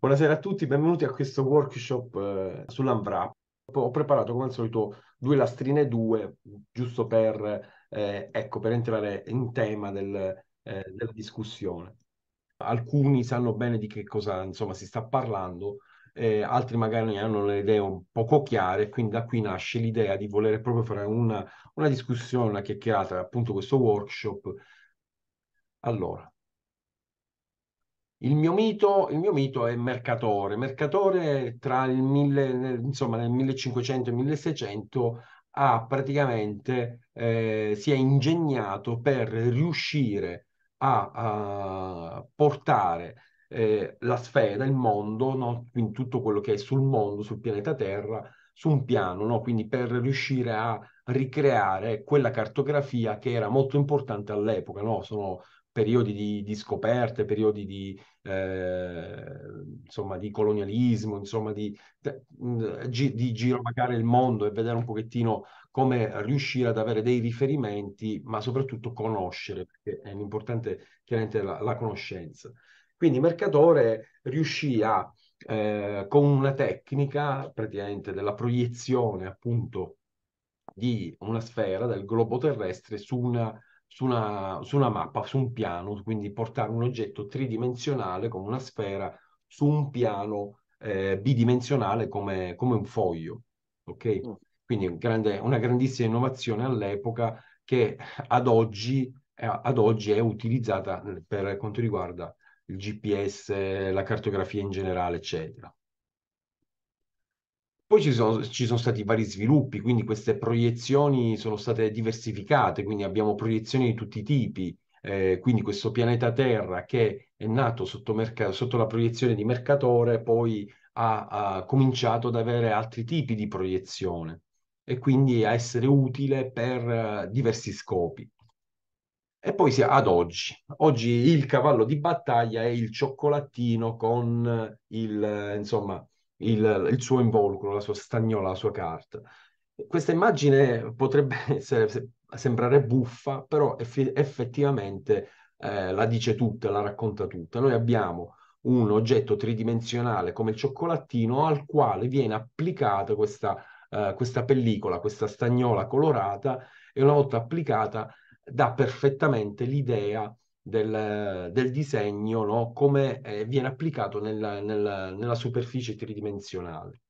Buonasera a tutti, benvenuti a questo workshop eh, sull'unwrap. Ho preparato come al solito due lastrine, due, giusto per, eh, ecco, per entrare in tema del, eh, della discussione. Alcuni sanno bene di che cosa insomma, si sta parlando, eh, altri magari hanno le idee un poco chiare, quindi da qui nasce l'idea di volere proprio fare una, una discussione, una chiacchierata, appunto questo workshop. Allora, il mio, mito, il mio mito è Mercatore. Mercatore tra il 1000, insomma, nel 1500 e 1600 ha praticamente eh, si è ingegnato per riuscire a, a portare eh, la sfera, il mondo, no? quindi tutto quello che è sul mondo, sul pianeta Terra, su un piano, no? quindi per riuscire a ricreare quella cartografia che era molto importante all'epoca. No? Sono periodi di, di scoperte, periodi di, eh, insomma, di colonialismo, insomma, di, di girovagare il mondo e vedere un pochettino come riuscire ad avere dei riferimenti, ma soprattutto conoscere, perché è importante chiaramente la, la conoscenza. Quindi Mercatore riuscì a, eh, con una tecnica praticamente della proiezione appunto di una sfera, del globo terrestre, su una su una, su una mappa, su un piano, quindi portare un oggetto tridimensionale come una sfera su un piano eh, bidimensionale come, come, un foglio. Ok? Mm. Quindi grande, una grandissima innovazione all'epoca che ad oggi, eh, ad oggi è utilizzata per quanto riguarda il GPS, la cartografia in generale, eccetera. Poi ci sono, ci sono, stati vari sviluppi, quindi queste proiezioni sono state diversificate, quindi abbiamo proiezioni di tutti i tipi. Eh, quindi questo pianeta Terra che è nato sotto, merc- sotto la proiezione di Mercatore, poi ha, ha, cominciato ad avere altri tipi di proiezione e quindi a essere utile per eh, diversi scopi. E poi si, ad oggi. Oggi il cavallo di battaglia è il cioccolattino con il, eh, insomma, il, il suo involucro, la sua stagnola, la sua carta. Questa immagine potrebbe essere, sembrare buffa, però eff- effettivamente eh, la dice tutta, la racconta tutta. Noi abbiamo un oggetto tridimensionale come il cioccolattino al quale viene applicata questa, eh, questa pellicola, questa stagnola colorata e una volta applicata dà perfettamente l'idea del, del disegno, no? come eh, viene applicato nella, nella, nella superficie tridimensionale.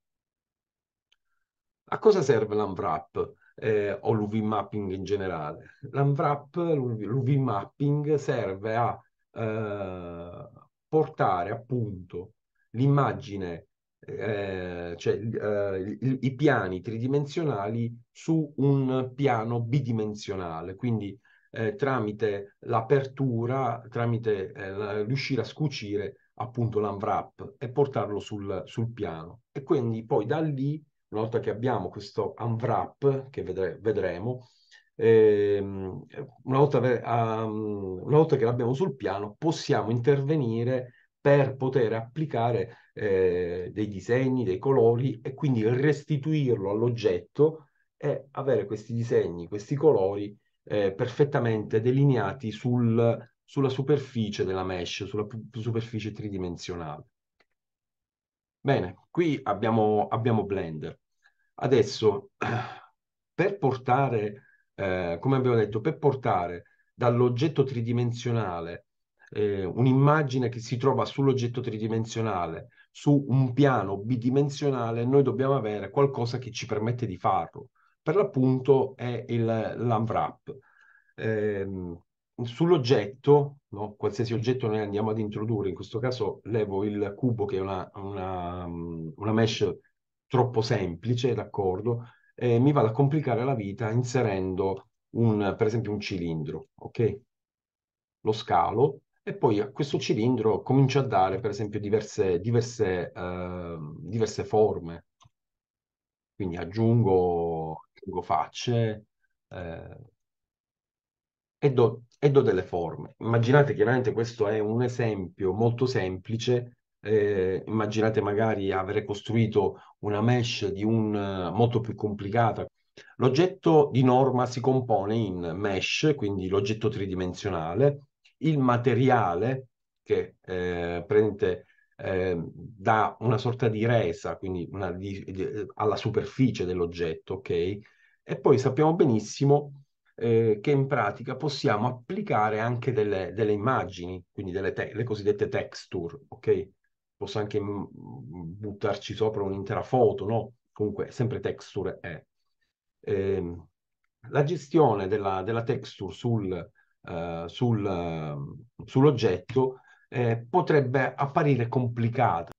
A cosa serve l'unwrap eh, o l'UV mapping in generale? L'unwrap, l'UV mapping serve a eh, portare appunto l'immagine, eh, cioè eh, i, i piani tridimensionali su un piano bidimensionale, quindi eh, tramite l'apertura, tramite eh, la, riuscire a scucire appunto l'unwrap e portarlo sul, sul, piano. E quindi poi da lì, una volta che abbiamo questo unwrap, che vedre, vedremo, ehm, una, volta, um, una, volta, che l'abbiamo sul piano, possiamo intervenire per poter applicare eh, dei disegni, dei colori e quindi restituirlo all'oggetto e avere questi disegni, questi colori eh, perfettamente delineati sul, sulla superficie della mesh, sulla superficie tridimensionale. Bene, qui abbiamo, abbiamo Blender. Adesso, per portare, eh, come abbiamo detto, per portare dall'oggetto tridimensionale eh, un'immagine che si trova sull'oggetto tridimensionale su un piano bidimensionale, noi dobbiamo avere qualcosa che ci permette di farlo per l'appunto è il l'unwrap. Eh, sull'oggetto, no? qualsiasi oggetto noi andiamo ad introdurre, in questo caso levo il cubo che è una, una, una mesh troppo semplice, d'accordo, e mi vado a complicare la vita inserendo un, per esempio un cilindro, ok? Lo scalo e poi a questo cilindro comincio a dare per esempio diverse, diverse, eh, diverse forme, quindi aggiungo distingo facce eh, e, do, e, do, delle forme. Immaginate chiaramente questo è un esempio molto semplice. Eh, immaginate magari avere costruito una mesh di un eh, molto più complicata. L'oggetto di norma si compone in mesh, quindi l'oggetto tridimensionale, il materiale che eh, prende eh, da una sorta di resa, quindi una, di, di, alla superficie dell'oggetto, ok? E poi sappiamo benissimo eh, che in pratica possiamo applicare anche delle, delle immagini, quindi delle te- le cosiddette texture, ok? Posso anche m- mm, buttarci sopra un'intera foto, no? Comunque, sempre texture è. Eh, la gestione della, della texture sul, uh, sul, uh, sull'oggetto eh, potrebbe apparire complicata.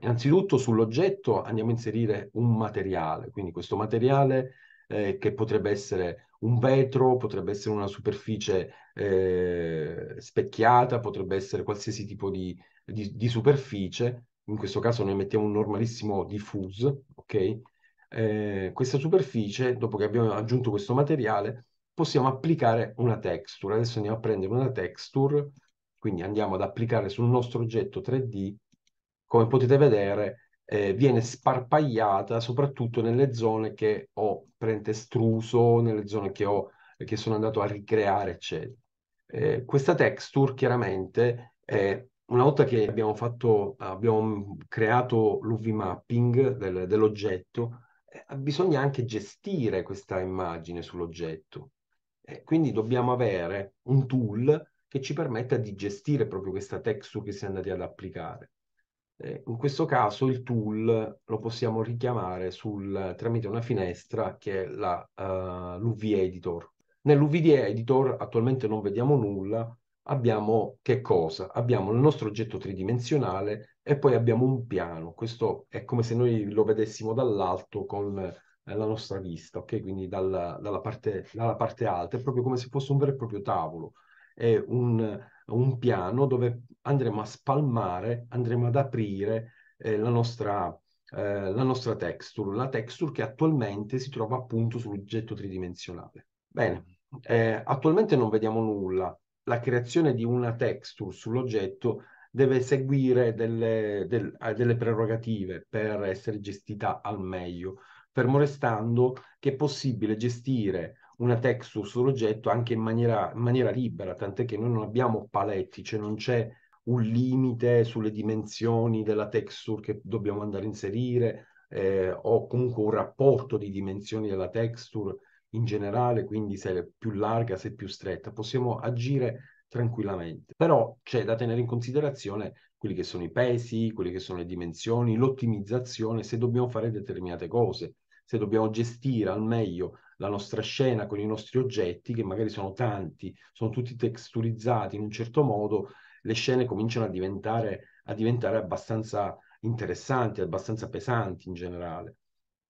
Innanzitutto sull'oggetto andiamo a inserire un materiale, quindi questo materiale eh, che potrebbe essere un vetro, potrebbe essere una superficie eh, specchiata, potrebbe essere qualsiasi tipo di, di, di, superficie, in questo caso noi mettiamo un normalissimo diffuse, ok? Eh, questa superficie, dopo che abbiamo aggiunto questo materiale, possiamo applicare una texture. Adesso andiamo a prendere una texture quindi andiamo ad applicare sul nostro oggetto 3D, come potete vedere eh, viene sparpagliata soprattutto nelle zone che ho estruso, nelle zone che, ho, che sono andato a ricreare, eccetera. Eh, questa texture chiaramente è una volta che abbiamo, fatto, abbiamo creato l'UV mapping del, dell'oggetto, eh, bisogna anche gestire questa immagine sull'oggetto. Eh, quindi dobbiamo avere un tool che ci permetta di gestire proprio questa texture che si è andati ad applicare. Eh, in questo caso il tool lo possiamo richiamare sul, tramite una finestra che è la, uh, eh, l'UV Editor. Nell'UV Editor attualmente non vediamo nulla, abbiamo che cosa? Abbiamo il nostro oggetto tridimensionale e poi abbiamo un piano. Questo è come se noi lo vedessimo dall'alto con eh, la nostra vista, ok? Quindi dalla, dalla, parte, dalla parte alta, è proprio come se fosse un vero e proprio tavolo è un, un piano dove andremo a spalmare, andremo ad aprire eh, la, nostra, eh, la nostra texture, la texture che attualmente si trova appunto sull'oggetto tridimensionale. Bene, eh, attualmente non vediamo nulla, la creazione di una texture sull'oggetto deve seguire delle, del, eh, delle prerogative per essere gestita al meglio, fermo restando che è possibile gestire una texture sull'oggetto anche in maniera, in maniera libera, tant'è che noi non abbiamo paletti, cioè non c'è un limite sulle dimensioni della texture che dobbiamo andare a inserire eh, o comunque un rapporto di dimensioni della texture in generale, quindi se è più larga, se è più stretta, possiamo agire tranquillamente. Però c'è da tenere in considerazione quelli che sono i pesi, quelle che sono le dimensioni, l'ottimizzazione, se dobbiamo fare determinate cose, se dobbiamo gestire al meglio la nostra scena con i nostri oggetti, che magari sono tanti, sono tutti texturizzati in un certo modo, le scene cominciano a diventare, a diventare abbastanza interessanti, abbastanza pesanti in generale.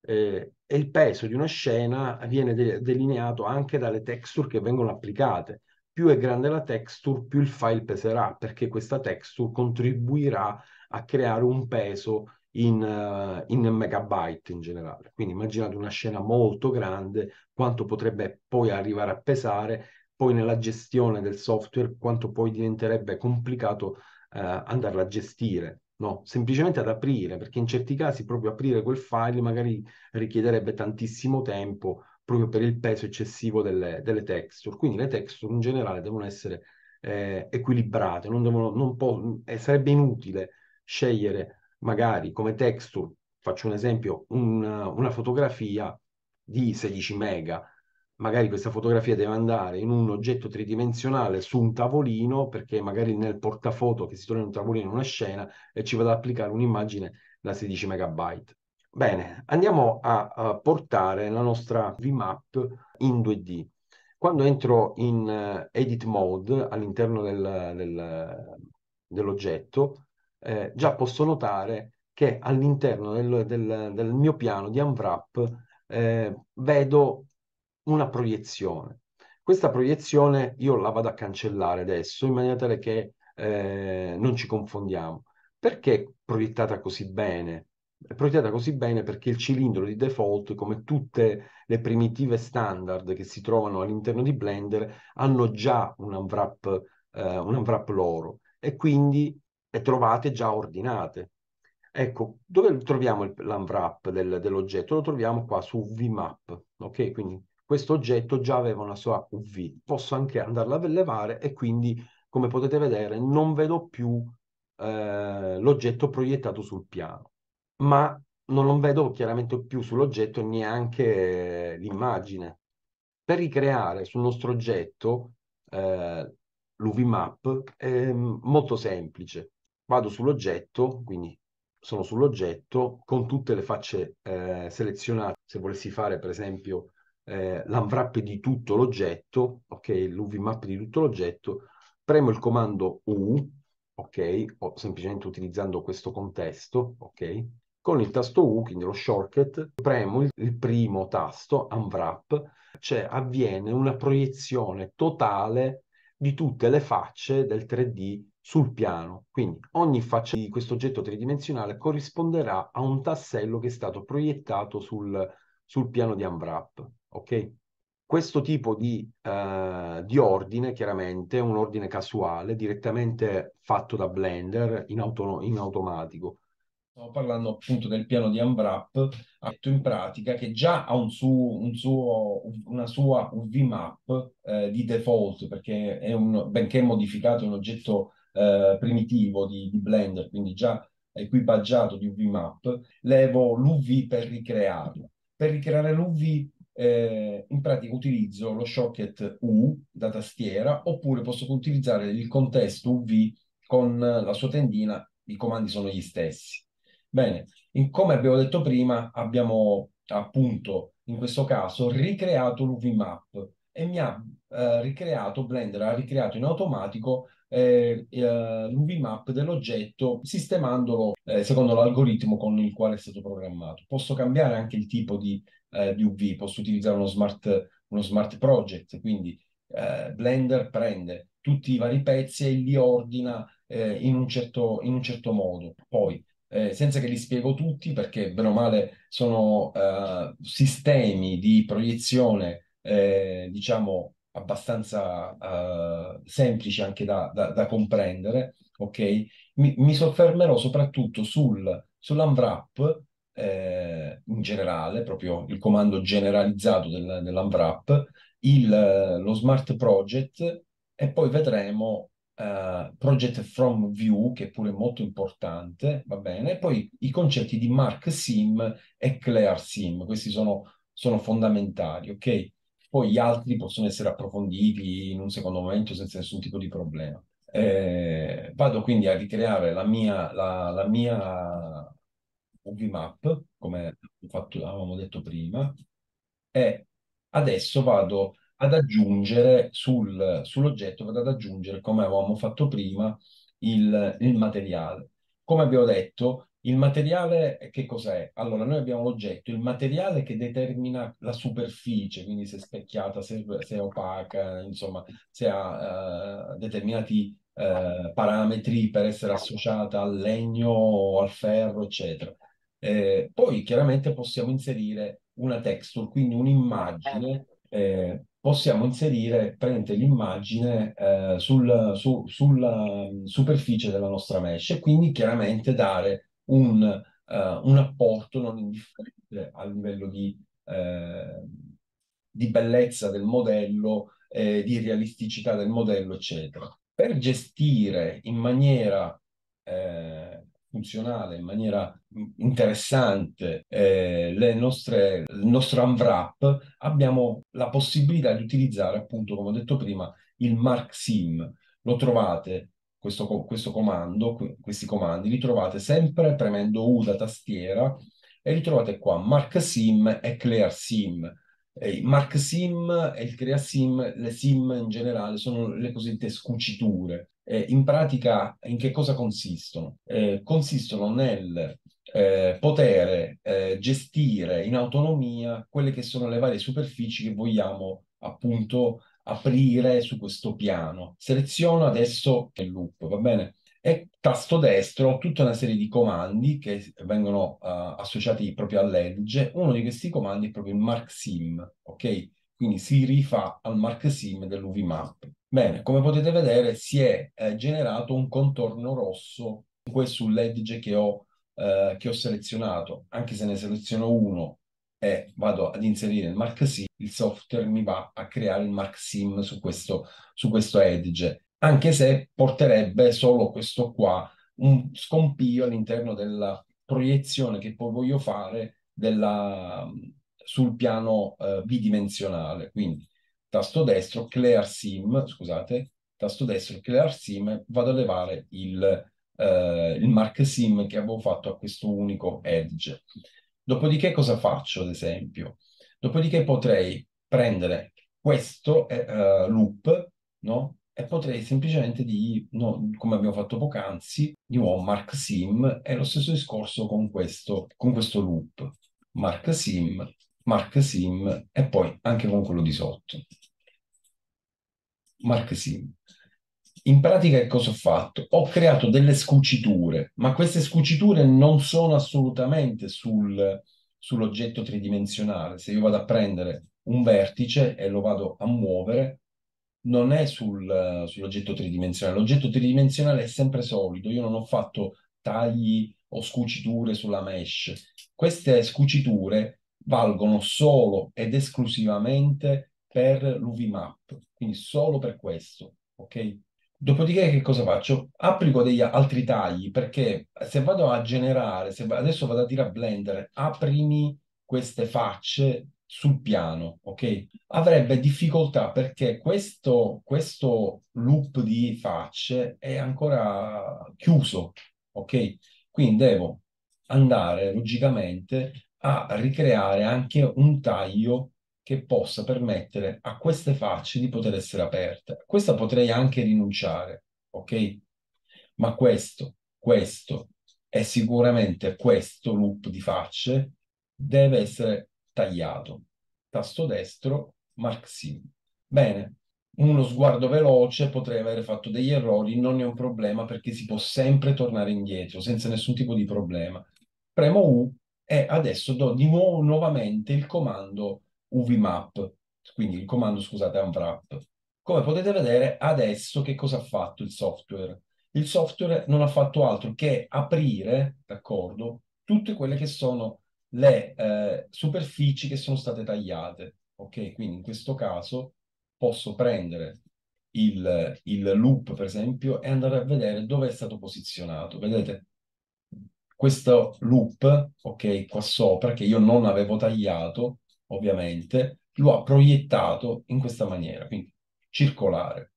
Eh, e il peso di una scena viene de- delineato anche dalle texture che vengono applicate. Più è grande la texture, più il file peserà, perché questa texture contribuirà a creare un peso in, uh, in megabyte in generale. Quindi immaginate una scena molto grande, quanto potrebbe poi arrivare a pesare, poi nella gestione del software, quanto poi diventerebbe complicato uh, andarla a gestire. No, semplicemente ad aprire, perché in certi casi proprio aprire quel file magari richiederebbe tantissimo tempo proprio per il peso eccessivo delle, delle texture. Quindi le texture in generale devono essere eh, equilibrate, non devono, non po- eh, sarebbe inutile scegliere magari come texture, faccio un esempio, un, una fotografia di 16 mega, magari questa fotografia deve andare in un oggetto tridimensionale su un tavolino, perché magari nel portafoto che si trova in un tavolino una scena e ci vado ad applicare un'immagine da 16 megabyte. Bene, andiamo a, a portare la nostra VMAP in 2D. Quando entro in eh, edit mode all'interno del, del, dell'oggetto, eh, già posso notare che all'interno del, del, del mio piano di unwrap eh, vedo una proiezione. Questa proiezione io la vado a cancellare adesso in maniera tale che eh, non ci confondiamo. Perché proiettata così bene? È proiettata così bene perché il cilindro di default, come tutte le primitive standard che si trovano all'interno di Blender, hanno già un unwrap, eh, un unwrap loro e quindi e trovate già ordinate. Ecco, dove troviamo l'unwrap del, dell'oggetto? Lo troviamo qua su vmap, ok? Quindi questo oggetto già aveva una sua UV, posso anche andarla a rilevare e quindi, come potete vedere, non vedo più eh, l'oggetto proiettato sul piano, ma non, vedo chiaramente più sull'oggetto neanche l'immagine. Per ricreare sul nostro oggetto eh, l'UV map è mm, molto semplice vado sull'oggetto, quindi sono sull'oggetto con tutte le facce eh, selezionate. Se volessi fare per esempio eh, l'unwrap di tutto l'oggetto, ok, l'UV map di tutto l'oggetto, premo il comando U, ok, o semplicemente utilizzando questo contesto, ok, con il tasto U, quindi lo shortcut, premo il, il primo tasto, unwrap, cioè avviene una proiezione totale di tutte le facce del 3D sul piano. Quindi ogni faccia di questo oggetto tridimensionale corrisponderà a un tassello che è stato proiettato sul, sul piano di unwrap. Okay? Questo tipo di, eh, di, ordine, chiaramente, è un ordine casuale, direttamente fatto da Blender in, auto, in automatico. Stiamo parlando appunto del piano di Unwrap, ha detto in pratica che già ha un suo, un suo, una sua UV map eh, di default, perché è un, benché modificato è un oggetto eh, primitivo di, di, Blender, quindi già equipaggiato di UV-Map, levo l'UV per ricrearlo. Per ricreare l'UV eh, in pratica utilizzo lo Shocket U da tastiera oppure posso utilizzare il contesto UV con la sua tendina, i comandi sono gli stessi. Bene, in, come abbiamo detto prima, abbiamo appunto in questo caso ricreato l'UV Map e mi ha eh, ricreato, Blender ha ricreato in automatico eh, l'UV eh, map dell'oggetto sistemandolo eh, secondo l'algoritmo con il quale è stato programmato. Posso cambiare anche il tipo di, eh, di UV, posso utilizzare uno smart, uno smart project, quindi eh, Blender prende tutti i vari pezzi e li ordina eh, in un, certo, in, un certo, modo. Poi, senza che li spiego tutti, perché bene o male sono sistemi di proiezione, diciamo, abbastanza uh, semplici anche da, da, da comprendere, ok? Mi, mi, soffermerò soprattutto sul, sull'unwrap eh, in generale, proprio il comando generalizzato del, dell'unwrap, il, lo smart project e poi vedremo uh, project from view, che è pure molto importante, va bene? E poi i concetti di mark sim e clear sim, questi sono, sono fondamentali, ok? poi gli altri possono essere approfonditi in un secondo momento senza nessun tipo di problema. Eh, vado quindi a ricreare la mia, la, la mia map, come fatto, avevamo detto prima, e adesso vado ad aggiungere sul, sull'oggetto, vado ad aggiungere, come avevamo fatto prima, il, il materiale. Come abbiamo detto, il materiale che cos'è? Allora, noi abbiamo l'oggetto, il materiale che determina la superficie, quindi se è specchiata, se, se è opaca, insomma, se ha uh, determinati uh, parametri per essere associata al legno, al ferro, eccetera. Eh, poi chiaramente possiamo inserire una texture, quindi un'immagine, eh, possiamo inserire praticamente l'immagine eh, sul, su, sulla mm, superficie della nostra mesh e quindi chiaramente dare un, uh, un apporto non indifferente a livello di, eh, di bellezza del modello, eh, di realisticità del modello, eccetera. Per gestire in maniera eh, funzionale, in maniera interessante eh, le nostre, il nostro unwrap, abbiamo la possibilità di utilizzare, appunto, come ho detto prima, il Mark Sim. Lo trovate questo, questo comando, questi comandi, li trovate sempre premendo U da tastiera e li trovate qua, mark sim e clear sim. Eh, mark sim e il clear sim, le sim in generale, sono le cosiddette scuciture. Eh, in pratica, in che cosa consistono? Eh, consistono nel eh, poter eh, gestire in autonomia quelle che sono le varie superfici che vogliamo appunto aprire su questo piano. Seleziono adesso il loop, va bene? E tasto destro tutta una serie di comandi che vengono uh, associati proprio all'edge. Uno di questi comandi è proprio il marksim, ok? Quindi si rifà al marksim dell'UVMAP. Bene, come potete vedere si è eh, generato un contorno rosso qui sull'edge che ho, eh, che ho selezionato. Anche se ne seleziono uno e vado ad inserire il markSIM, il software mi va a creare il markSIM su questo, su questo edge, anche se porterebbe solo questo qua, un scompio all'interno della proiezione che poi voglio fare della, sul piano eh, bidimensionale. Quindi tasto destro, clear sim, scusate, tasto destro, clear sim, vado a levare il, eh, il mark sim che avevo fatto a questo unico edge. Dopodiché cosa faccio, ad esempio? Dopodiché potrei prendere questo uh, loop, no? E potrei semplicemente di, no, come abbiamo fatto poc'anzi, di nuovo mark sim, è lo stesso discorso con questo, con questo loop. Mark sim, mark sim e poi anche con quello di sotto. Mark sim in pratica che cosa ho fatto? Ho creato delle scuciture, ma queste scuciture non sono assolutamente sul, sull'oggetto tridimensionale. Se io vado a prendere un vertice e lo vado a muovere, non è sul, sull'oggetto tridimensionale. L'oggetto tridimensionale è sempre solido, io non ho fatto tagli o scuciture sulla mesh. Queste scuciture valgono solo ed esclusivamente per l'UV map, quindi solo per questo, ok? Dopodiché che cosa faccio? Applico degli altri tagli perché se vado a generare, se adesso vado a dire a Blender, aprimi queste facce sul piano, ok? Avrebbe difficoltà perché questo, questo loop di facce è ancora chiuso, ok? Quindi devo andare logicamente a ricreare anche un taglio che possa permettere a queste facce di poter essere aperte. questa potrei anche rinunciare, ok? Ma questo, questo e sicuramente questo loop di facce deve essere tagliato. Tasto destro, Mark Sim. Bene, uno sguardo veloce potrei aver fatto degli errori, non è un problema perché si può sempre tornare indietro senza nessun tipo di problema. Premo U e adesso do di nuovo nuovamente il comando UVMAP, quindi il comando, scusate, unwrap. Come potete vedere, adesso che cosa ha fatto il software? Il software non ha fatto altro che aprire, d'accordo, tutte quelle che sono le eh, superfici che sono state tagliate. Ok, quindi in questo caso posso prendere il, il loop, per esempio, e andare a vedere dove è stato posizionato. Vedete, questo loop, ok, qua sopra, che io non avevo tagliato, ovviamente, lo ha proiettato in questa maniera, quindi circolare.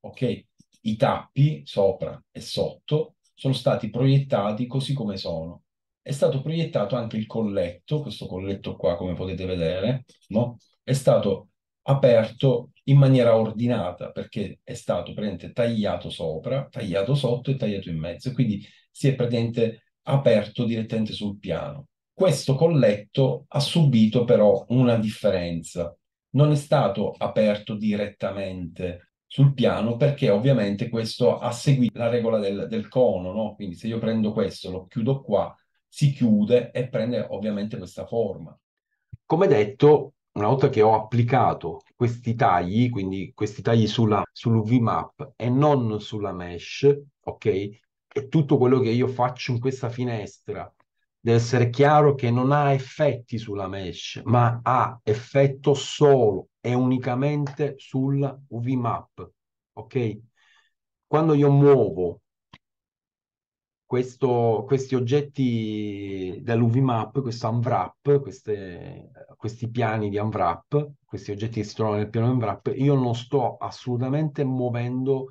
Ok? I tappi sopra e sotto sono stati proiettati così come sono. È stato proiettato anche il colletto, questo colletto qua come potete vedere, no? È stato aperto in maniera ordinata perché è stato praticamente tagliato sopra, tagliato sotto e tagliato in mezzo, quindi si è praticamente aperto direttamente sul piano. Questo colletto ha subito però una differenza. Non è stato aperto direttamente sul piano perché ovviamente questo ha seguito la regola del, del cono, no? quindi se io prendo questo, lo chiudo qua, si chiude e prende ovviamente questa forma. Come detto, una volta che ho applicato questi tagli, quindi questi tagli sulla, sull'UV e non sulla mesh, ok? E tutto quello che io faccio in questa finestra deve essere chiaro che non ha effetti sulla mesh, ma ha effetto solo e unicamente sulla UV Ok? Quando io muovo questo, questi oggetti dell'UVMAP, questo unwrap, queste, questi piani di unwrap, questi oggetti che si trovano nel piano unwrap, io non sto assolutamente muovendo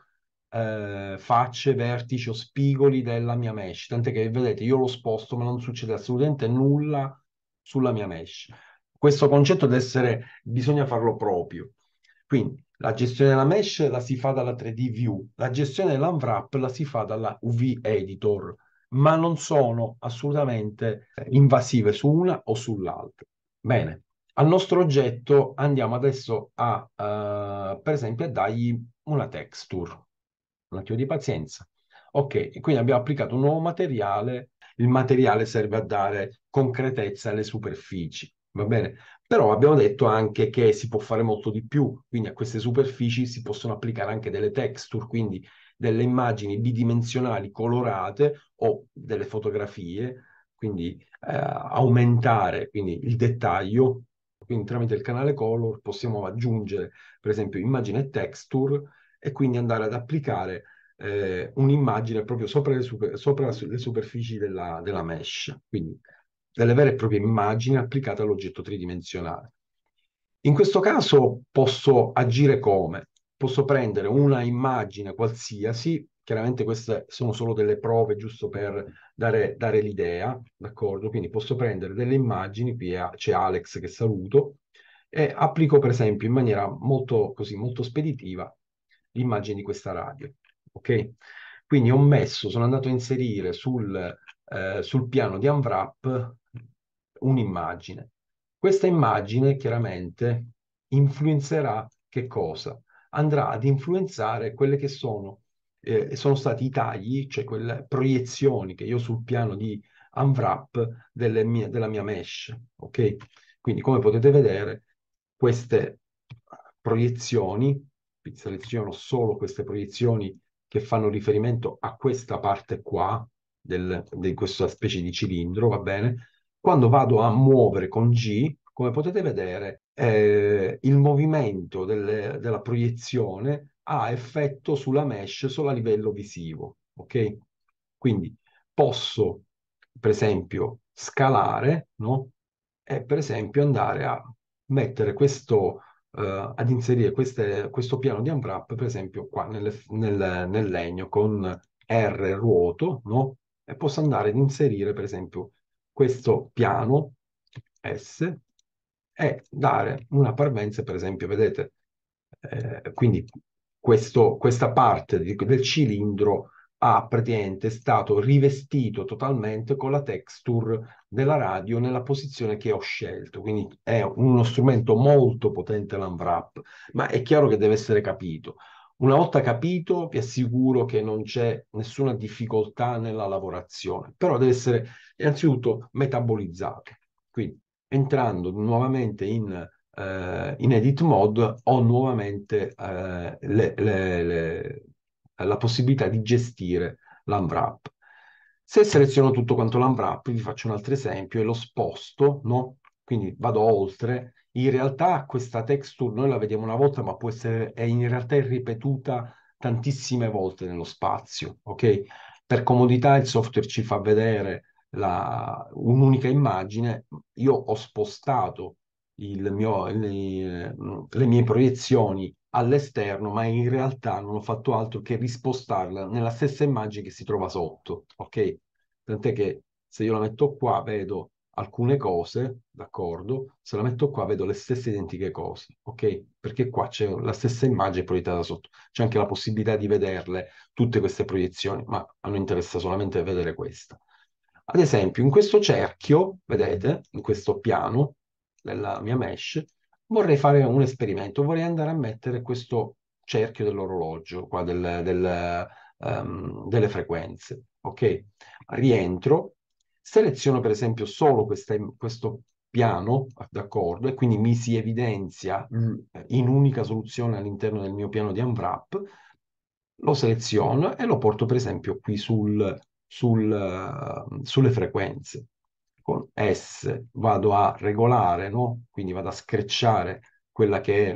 eh, facce, vertici o spigoli della mia mesh, tant'è che vedete io lo sposto ma non succede assolutamente nulla sulla mia mesh. Questo concetto deve essere, bisogna farlo proprio. Quindi la gestione della mesh la si fa dalla 3D View, la gestione dell'unwrap la si fa dalla UV Editor, ma non sono assolutamente invasive su una o sull'altra. Bene, al nostro oggetto andiamo adesso a, uh, per esempio, a dargli una texture un attimo di pazienza. Ok, quindi abbiamo applicato un nuovo materiale, il materiale serve a dare concretezza alle superfici, va bene? Però abbiamo detto anche che si può fare molto di più, quindi a queste superfici si possono applicare anche delle texture, quindi delle immagini bidimensionali colorate o delle fotografie, quindi eh, aumentare quindi il dettaglio. Quindi tramite il canale color possiamo aggiungere, per esempio, immagine texture e quindi andare ad applicare eh, un'immagine proprio sopra le, super, sopra le superfici della, della, mesh, quindi delle vere e proprie immagini applicate all'oggetto tridimensionale. In questo caso posso agire come? Posso prendere una immagine qualsiasi, chiaramente queste sono solo delle prove giusto per dare, dare l'idea, d'accordo? Quindi posso prendere delle immagini, qui c'è Alex che saluto, e applico per esempio in maniera molto, così, molto speditiva l'immagine di questa radio. Ok? Quindi ho messo, sono andato a inserire sul, eh, sul piano di unwrap un'immagine. Questa immagine chiaramente influenzerà che cosa? Andrà ad influenzare quelle che sono, eh, sono stati i tagli, cioè quelle proiezioni che io sul piano di unwrap mie, della mia mesh. Ok? Quindi come potete vedere queste proiezioni selezionano solo queste proiezioni che fanno riferimento a questa parte qua, del, di questa specie di cilindro, va bene? Quando vado a muovere con G, come potete vedere, eh, il movimento delle, della proiezione ha effetto sulla mesh solo a livello visivo, ok? Quindi posso, per esempio, scalare, no? E per esempio andare a mettere questo, eh, ad inserire queste, questo piano di unwrap, per esempio, qua nel, nel, nel legno con R ruoto, no? E posso andare ad inserire, per esempio, questo piano S e dare una parvenza, per esempio, vedete, eh, quindi questo, questa parte di, del cilindro ha praticamente stato rivestito totalmente con la texture della radio nella posizione che ho scelto. Quindi è uno strumento molto potente l'unwrap, ma è chiaro che deve essere capito. Una volta capito, vi assicuro che non c'è nessuna difficoltà nella lavorazione, però deve essere innanzitutto metabolizzato. Quindi entrando nuovamente in eh, in edit mode ho nuovamente eh, le, le, le, la possibilità di gestire l'unwrap. Se seleziono tutto quanto l'unwrap, vi faccio un altro esempio, e lo sposto, no? quindi vado oltre, in realtà questa texture noi la vediamo una volta, ma può essere, è in realtà è ripetuta tantissime volte nello spazio, ok? Per comodità il software ci fa vedere la, un'unica immagine, io ho spostato mio, le, le mie proiezioni all'esterno, ma in realtà non ho fatto altro che rispostarla nella stessa immagine che si trova sotto, ok? Tant'è che se io la metto qua vedo alcune cose, d'accordo? Se la metto qua vedo le stesse identiche cose, ok? Perché qua c'è la stessa immagine proiettata sotto. C'è anche la possibilità di vederle tutte queste proiezioni, ma a noi interessa solamente vedere questa. Ad esempio, in questo cerchio, vedete, in questo piano, nella mia mesh, vorrei fare un esperimento, vorrei andare a mettere questo cerchio dell'orologio, qua del, del, um, delle frequenze, ok? Rientro, seleziono per esempio solo questa, questo piano, d'accordo, e quindi mi si evidenzia mm, in unica soluzione all'interno del mio piano di unwrap, lo seleziono e lo porto per esempio qui sul, sul, ehm, sulle frequenze, con S vado a regolare, no? quindi vado a screcciare quella che è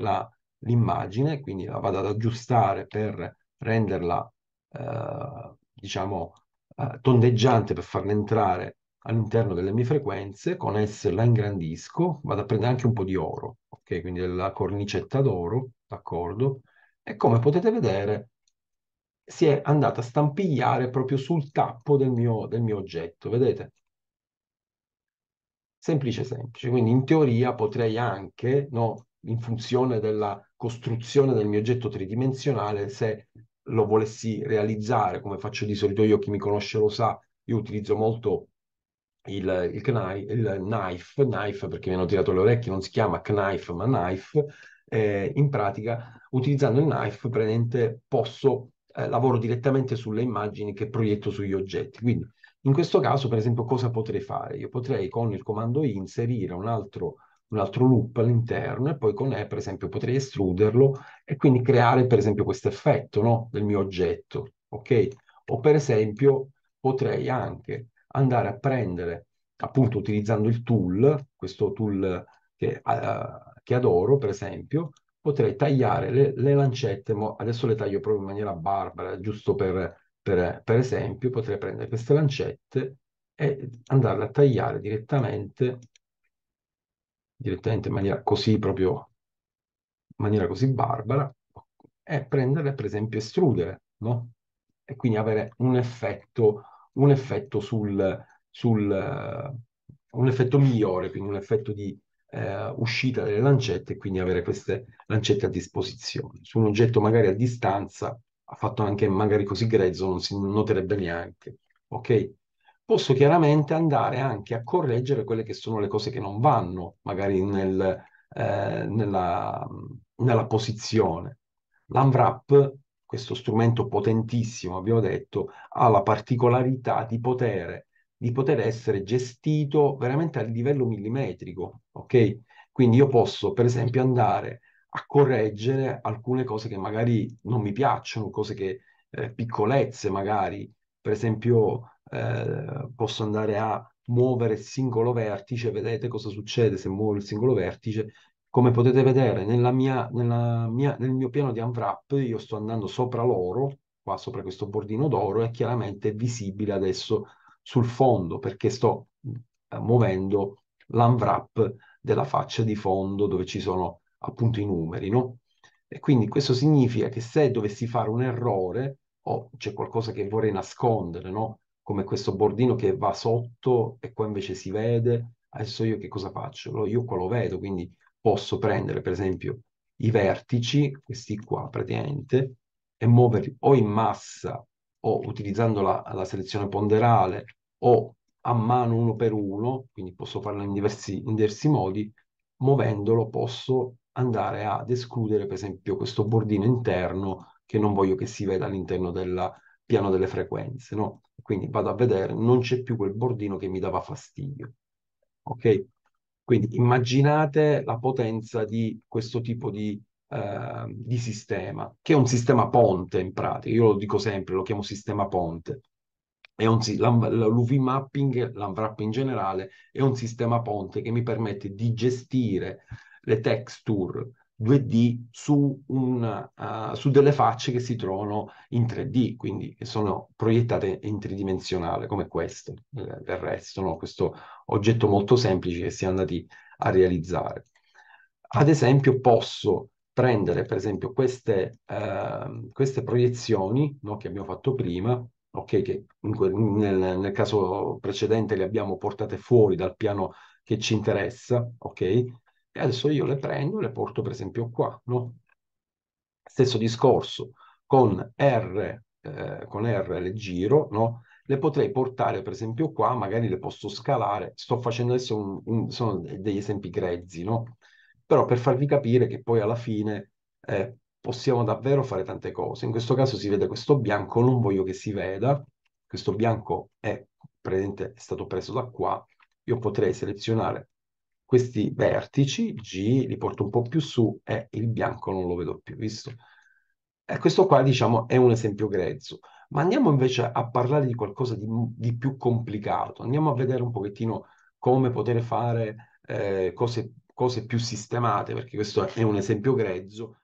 l'immagine, quindi la vado ad aggiustare per renderla, eh, diciamo, eh, tondeggiante per farla entrare all'interno delle mie frequenze, con S la ingrandisco, vado a prendere anche un po' di oro, ok? Quindi la cornicetta d'oro, d'accordo? E come potete vedere si è andata a stampigliare proprio sul tappo del mio, del mio oggetto, vedete? semplice semplice. Quindi in teoria potrei anche, no, in funzione della costruzione del mio oggetto tridimensionale, se lo volessi realizzare, come faccio di solito io, chi mi conosce lo sa, io utilizzo molto il, il, knife, il knife, knife, perché mi hanno tirato le orecchie, non si chiama knife ma knife, eh, in pratica utilizzando il knife presente posso, eh, lavoro direttamente sulle immagini che proietto sugli oggetti. Quindi in questo caso, per esempio, cosa potrei fare? Io potrei con il comando inserire un altro, un altro loop all'interno e poi con E, per esempio, potrei estruderlo e quindi creare, per esempio, questo effetto no? del mio oggetto, ok? O per esempio potrei anche andare a prendere, appunto utilizzando il tool, questo tool che, uh, che adoro, per esempio, potrei tagliare le, le lancette, adesso le taglio proprio in maniera barbara, giusto per per, per esempio, potrei prendere queste lancette e andarle a tagliare direttamente, direttamente in maniera così proprio, in maniera così barbara, e prenderle per esempio estrudere, no? E quindi avere un effetto, un effetto sul, sul un effetto migliore, quindi un effetto di eh, uscita delle lancette e quindi avere queste lancette a disposizione. Su un oggetto magari a distanza fatto anche magari così grezzo, non si noterebbe neanche. Ok? Posso chiaramente andare anche a correggere quelle che sono le cose che non vanno, magari nel, eh, nella, nella posizione. L'unwrap, questo strumento potentissimo, abbiamo detto, ha la particolarità di poter, di poter essere gestito veramente a livello millimetrico, ok? Quindi io posso, per esempio, andare a correggere alcune cose che magari non mi piacciono, cose che eh, piccolezze magari, per esempio eh, posso andare a muovere il singolo vertice, vedete cosa succede se muovo il singolo vertice, come potete vedere nella mia, nella mia, nel mio piano di unwrap io sto andando sopra l'oro, qua sopra questo bordino d'oro è chiaramente visibile adesso sul fondo perché sto eh, muovendo l'unwrap della faccia di fondo dove ci sono appunto i numeri, no? E quindi questo significa che se dovessi fare un errore o c'è qualcosa che vorrei nascondere, no? Come questo bordino che va sotto e qua invece si vede, adesso io che cosa faccio? Allora io qua lo vedo, quindi posso prendere per esempio i vertici, questi qua praticamente, e muoverli o in massa o utilizzando la, la selezione ponderale o a mano uno per uno, quindi posso farlo in diversi, in diversi modi, muovendolo posso andare ad escludere per esempio questo bordino interno che non voglio che si veda all'interno del piano delle frequenze, no? Quindi vado a vedere, non c'è più quel bordino che mi dava fastidio. Ok? Quindi immaginate la potenza di questo tipo di, eh, di sistema, che è un sistema ponte in pratica, io lo dico sempre, lo chiamo sistema ponte. È un, l'UV mapping, l'unwrap in generale, è un sistema ponte che mi permette di gestire le texture 2D su, una, uh, eh, su delle facce che si trovano in 3D, quindi che sono proiettate in tridimensionale, come questo, eh, del resto, no? questo oggetto molto semplice che siamo andati a realizzare. Ad esempio posso prendere, per esempio, queste, uh, queste proiezioni no? che abbiamo fatto prima, okay, che nel, nel caso precedente le abbiamo portate fuori dal piano che ci interessa, ok? e adesso io le prendo e le porto per esempio qua, no? Stesso discorso, con R, eh, con R le giro, no? Le potrei portare per esempio qua, magari le posso scalare, sto facendo adesso un, un, sono degli esempi grezzi, no? Però per farvi capire che poi alla fine eh, possiamo davvero fare tante cose. In questo caso si vede questo bianco, non voglio che si veda, questo bianco è, presente, è stato preso da qua, io potrei selezionare questi vertici, G, li porto un po' più su e il bianco non lo vedo più, visto? E questo qua, diciamo, è un esempio grezzo. Ma andiamo invece a parlare di qualcosa di, di più complicato. Andiamo a vedere un pochettino come poter fare eh, cose, cose più sistemate, perché questo è un esempio grezzo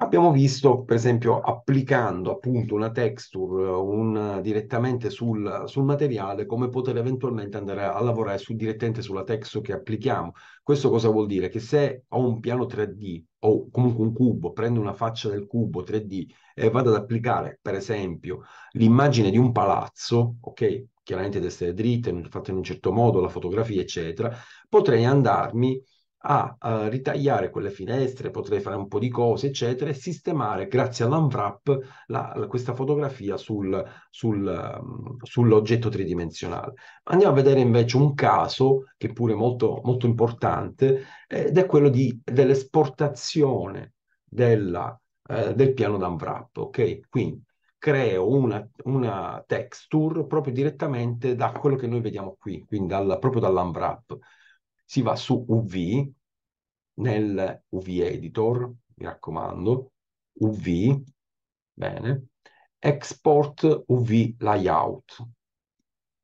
Abbiamo visto, per esempio, applicando appunto una texture un, direttamente sul, sul, materiale, come poter eventualmente andare a lavorare su, direttamente sulla texture che applichiamo. Questo cosa vuol dire? Che se ho un piano 3D o comunque un cubo, prendo una faccia del cubo 3D e vado ad applicare, per esempio, l'immagine di un palazzo, ok? Chiaramente deve essere dritta, fatta in un certo modo, la fotografia, eccetera, potrei andarmi a uh, ritagliare quelle finestre, potrei fare un po' di cose, eccetera, e sistemare grazie all'unwrap la, la, questa fotografia sul, sul, um, sull'oggetto tridimensionale. Andiamo a vedere invece un caso che è pure molto, molto importante eh, ed è quello di, dell'esportazione della, eh, del piano d'unwrap, ok? Quindi creo una, una, texture proprio direttamente da quello che noi vediamo qui, quindi dal, proprio dall'unwrap. Si va su UV, nel UV Editor, mi raccomando, UV, bene, Export UV Layout.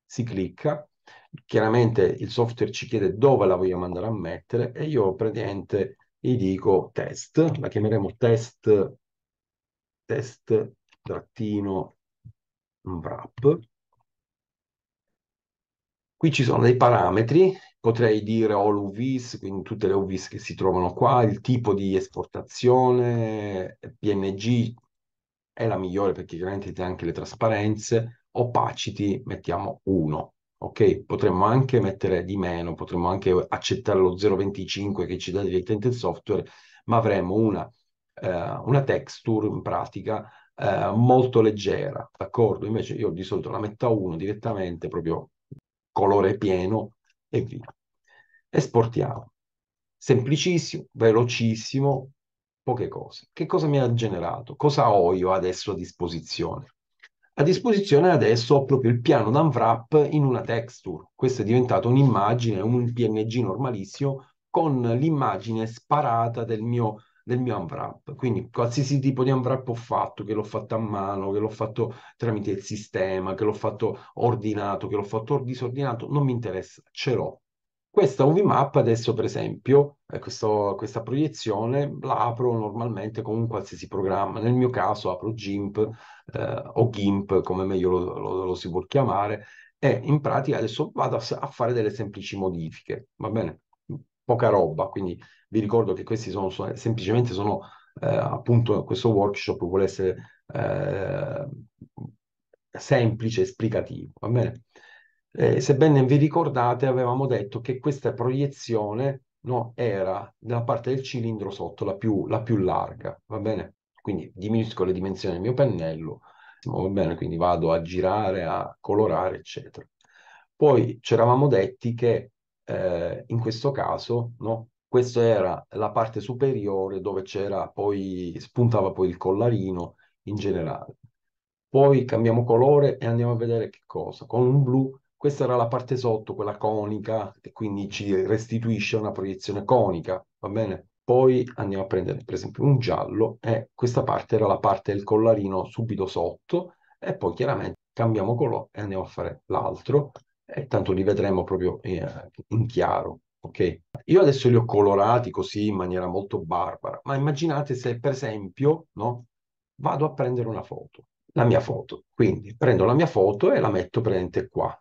Si clicca, chiaramente il software ci chiede dove la vogliamo andare a mettere e io praticamente gli dico test, la chiameremo test, test trattino wrap Qui ci sono dei parametri, potrei dire all UVs, quindi tutte le UVs che si trovano qua, il tipo di esportazione, PNG è la migliore perché chiaramente c'è anche le trasparenze, opacity mettiamo 1, ok? Potremmo anche mettere di meno, potremmo anche accettare lo 0,25 che ci dà direttamente il software, ma avremo una, eh, una texture in pratica eh, molto leggera, d'accordo? Invece io di solito la metto a 1 direttamente proprio colore pieno e via. Esportiamo. Semplicissimo, velocissimo, poche cose. Che cosa mi ha generato? Cosa ho io adesso a disposizione? A disposizione adesso ho proprio il piano d'unwrap in una texture. Questa è diventata un'immagine, un PNG normalissimo, con l'immagine sparata del mio del mio unwrap. Quindi qualsiasi tipo di unwrap ho fatto, che l'ho fatto a mano, che l'ho fatto tramite il sistema, che l'ho fatto ordinato, che l'ho fatto disordinato, non mi interessa, ce l'ho. Questa UVMAP adesso, per esempio, eh, questo, questa proiezione la apro normalmente con un qualsiasi programma. Nel mio caso apro GIMP eh, o GIMP, come meglio lo, lo, lo si vuol chiamare, e in pratica adesso vado a, a fare delle semplici modifiche, va bene? Poca roba, quindi vi ricordo che questi sono, sono semplicemente sono eh, appunto questo workshop vuole essere eh, semplice, esplicativo, va bene? Eh, sebbene vi ricordate, avevamo detto che questa proiezione no, era nella parte del cilindro sotto la più, la più larga, va bene? Quindi diminuisco le dimensioni del mio pennello, va bene? Quindi vado a girare, a colorare, eccetera. Poi ci eravamo detti che eh, in questo caso no, questa era la parte superiore dove c'era poi, spuntava poi il collarino in generale. Poi cambiamo colore e andiamo a vedere che cosa. Con un blu, questa era la parte sotto, quella conica, e quindi ci restituisce una proiezione conica, va bene? Poi andiamo a prendere per esempio un giallo e questa parte era la parte del collarino subito sotto e poi chiaramente cambiamo colore e andiamo a fare l'altro e tanto li vedremo proprio eh, in chiaro ok? Io adesso li ho colorati così in maniera molto barbara, ma immaginate se per esempio, no? Vado a prendere una foto, la mia foto, quindi prendo la mia foto e la metto presente qua,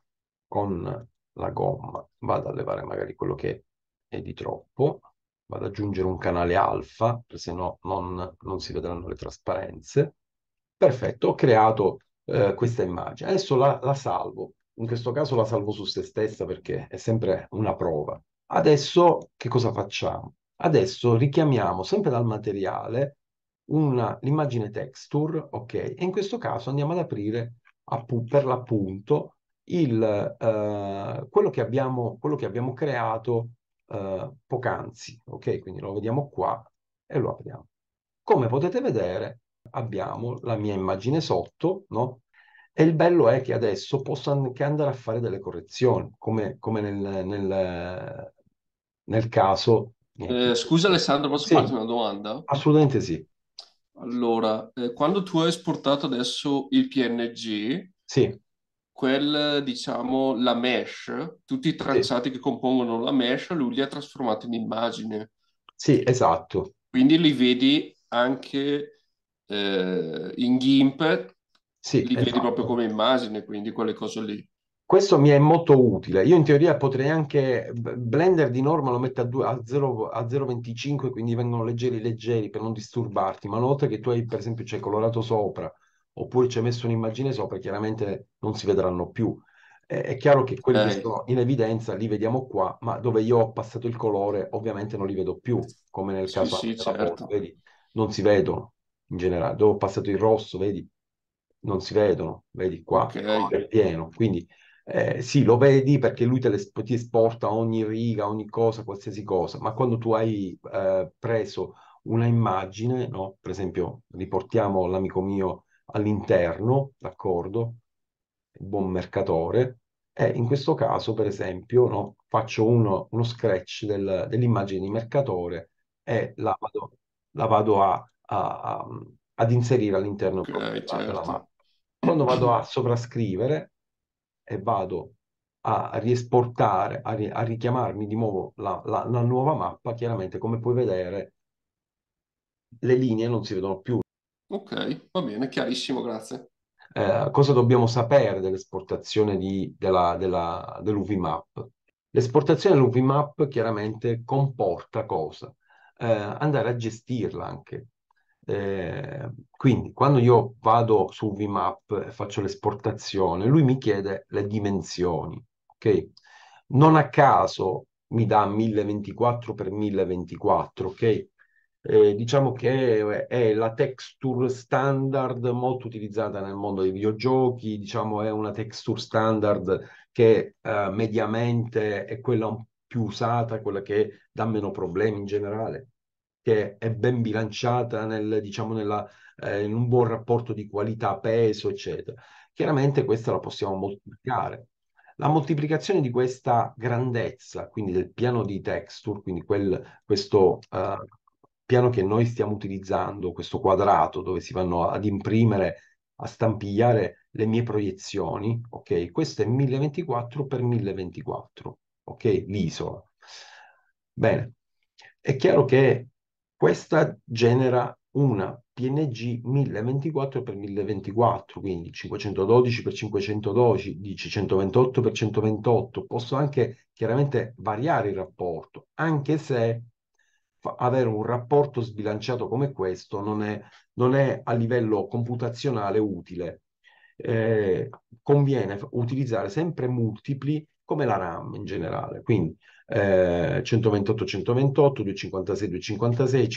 con la gomma, vado a levare magari quello che è di troppo, vado ad aggiungere un canale alfa, se no non, non si vedranno le trasparenze. Perfetto, ho creato eh, questa immagine. Adesso la, la salvo, in questo caso la salvo su se stessa perché è sempre una prova. Adesso che cosa facciamo? Adesso richiamiamo sempre dal materiale l'immagine texture, ok? E in questo caso andiamo ad aprire appu- per l'appunto il, eh, quello, che abbiamo, quello, che abbiamo, creato eh, poc'anzi, ok? Quindi lo vediamo qua e lo apriamo. Come potete vedere abbiamo la mia immagine sotto, no? E il bello è che adesso posso anche andare a fare delle correzioni, come, come nel, nel, nel caso... Eh, scusa Alessandro, posso sì, farti una domanda? Assolutamente sì. Allora, eh, quando tu hai esportato adesso il PNG, sì. quel, diciamo, la mesh, tutti i tracciati che compongono la mesh, lui li ha trasformati in immagine. Sì, esatto. Quindi li vedi anche eh, in GIMP, li esatto. vedi proprio esatto. come immagine, quindi quelle cose lì. Questo mi è molto utile. Io in teoria potrei anche Blender di norma lo mette a, 2, a, 0, a 0,25, quindi vengono leggeri leggeri per non disturbarti, ma una volta che tu hai per esempio c'è colorato sopra oppure ci hai messo un'immagine sopra, chiaramente non si vedranno più. È, è chiaro che quelli eh. che sono in evidenza li vediamo qua, ma dove io ho passato il colore ovviamente non li vedo più, come nel sì, caso sì, certo. porta, non si vedono in generale, dove ho passato il rosso, vedi, non si vedono, vedi qua, okay. è pieno, quindi eh, sì, lo vedi perché lui le, ti esporta ogni riga, ogni cosa, qualsiasi cosa, ma quando tu hai eh, preso una immagine, no? per esempio, riportiamo l'amico mio all'interno, d'accordo? Buon mercatore, e eh, in questo caso, per esempio, no? faccio uno, uno scratch del, dell'immagine di mercatore e la vado, la vado a, a, a, ad inserire all'interno eh, certo. della mappa. Quando vado a sovrascrivere, e vado a riesportare, a, ri- a richiamarmi di nuovo la, la, la nuova mappa, chiaramente come puoi vedere le linee non si vedono più. Ok, va bene, chiarissimo, grazie. Eh, cosa dobbiamo sapere dell'esportazione di, della, della, dell'UVMAP? L'esportazione dell'UVMAP chiaramente comporta cosa? Eh, andare a gestirla anche, eh, quindi quando io vado su Vmap e faccio l'esportazione, lui mi chiede le dimensioni, ok? Non a caso mi dà 1024 x 1024, ok? Eh, diciamo che è la texture standard molto utilizzata nel mondo dei videogiochi, diciamo è una texture standard che eh, mediamente è quella più usata, quella che dà meno problemi in generale che è ben bilanciata nel, diciamo, nella, eh, in un buon rapporto di qualità, peso, eccetera. Chiaramente questa la possiamo moltiplicare. La moltiplicazione di questa grandezza, quindi del piano di texture, quindi quel, questo eh, piano che noi stiamo utilizzando, questo quadrato dove si vanno ad imprimere, a stampigliare le mie proiezioni, ok? Questo è 1024 x 1024, ok? L'isola. Bene, è chiaro che questa genera una PNG 1024 per 1024 quindi 512 per 512 128 per 128 Posso anche chiaramente variare il rapporto, anche se avere un rapporto sbilanciato come questo non è, non è a livello computazionale utile. Eh, conviene utilizzare sempre multipli come la RAM in generale. Quindi eh, 128, 128, 256,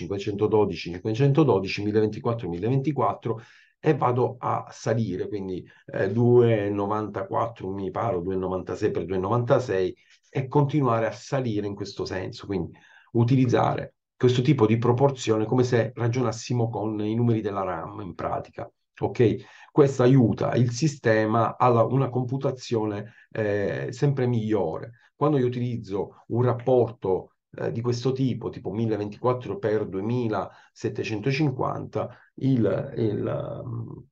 256, 512, 512, 1024, 1024 e vado a salire, quindi eh, 2,94 mi paro, 2,96 per 2,96 e continuare a salire in questo senso, quindi utilizzare questo tipo di proporzione come se ragionassimo con i numeri della RAM in pratica. Ok, questo aiuta il sistema alla una computazione eh, sempre migliore quando io utilizzo un rapporto eh, di questo tipo, tipo 1024 x 2750, il, ehm,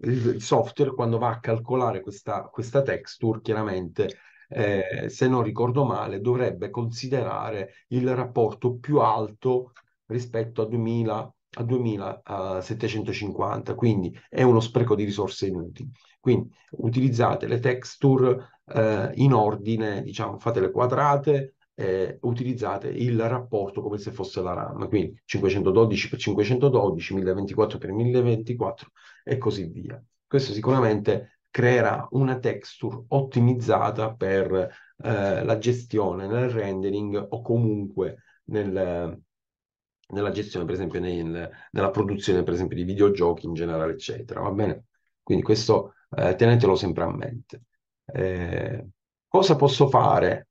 il, il, software quando va a calcolare questa, questa texture, chiaramente, eh, se non ricordo male, dovrebbe considerare il rapporto più alto rispetto a 2000 a 2750, quindi è uno spreco di risorse inutili. Quindi utilizzate le texture eh, in ordine, diciamo, fate le quadrate, eh, utilizzate il rapporto come se fosse la RAM, quindi 512x512, 1024x1024 e così via. Questo sicuramente creerà una texture ottimizzata per eh, la gestione nel rendering o comunque nel, nella gestione, per esempio, nel, nella produzione, per esempio, di videogiochi in generale, eccetera. Va bene? Quindi questo eh, tenetelo sempre a mente. Eh, cosa posso fare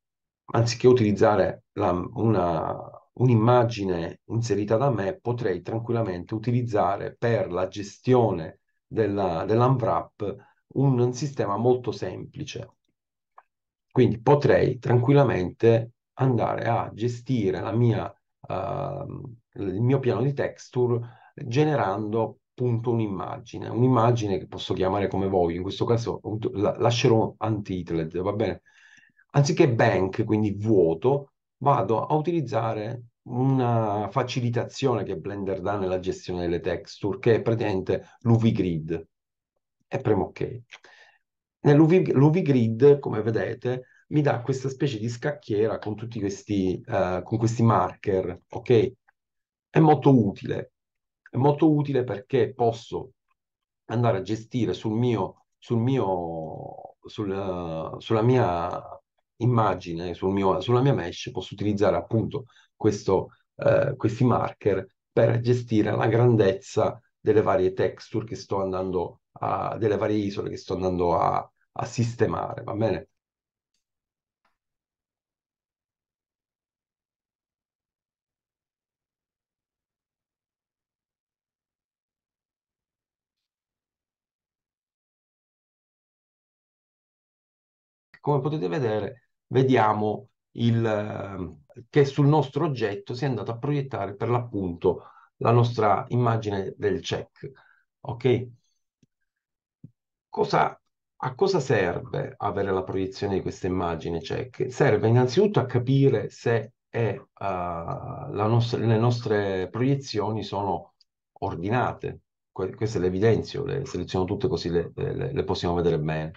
anziché utilizzare la, una, un'immagine inserita da me, potrei tranquillamente utilizzare per la gestione della, dell'unwrap un, un sistema molto semplice. Quindi potrei tranquillamente andare a gestire la mia Ehm, il mio piano di texture generando appunto un'immagine, un'immagine che posso chiamare come voglio, in questo caso la, lascerò untitled, va bene? Anziché bank, quindi vuoto, vado a utilizzare una facilitazione che Blender dà nella gestione delle texture, che è praticamente l'UV Grid. E premo OK. Nell'UV Grid, come vedete, mi dà questa specie di scacchiera con tutti questi, uh, con questi marker, ok? È molto utile, è molto utile perché posso andare a gestire sul mio, sul mio, sul, uh, sulla mia immagine, sul mio, sulla mia mesh, posso utilizzare appunto questo, uh, questi marker per gestire la grandezza delle varie texture che sto andando a, delle varie isole che sto andando a, a sistemare, va bene? come potete vedere, vediamo il, eh, che sul nostro oggetto si è andato a proiettare per l'appunto la nostra immagine del check. Ok? Cosa, a cosa serve avere la proiezione di questa immagine check? Serve innanzitutto a capire se è, uh, eh, nos le nostre proiezioni sono ordinate. Que queste le evidenzio, le seleziono tutte così le, le, le possiamo vedere bene.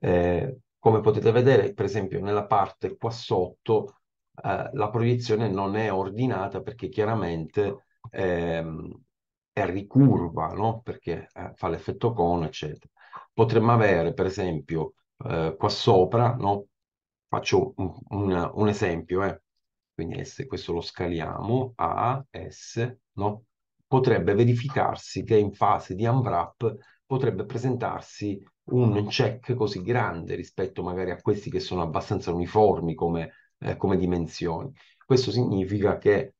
Eh, come potete vedere, per esempio, nella parte qua sotto eh, la proiezione non è ordinata perché chiaramente ehm, è ricurva, no? perché eh, fa l'effetto cono, eccetera. Potremmo avere, per esempio, eh, qua sopra, no? faccio un, un, un esempio, eh. quindi S, questo lo scaliamo, A, S, no? potrebbe verificarsi che in fase di unwrap potrebbe presentarsi un check così grande rispetto magari a questi che sono abbastanza uniformi come, eh, come dimensioni. Questo significa che eh,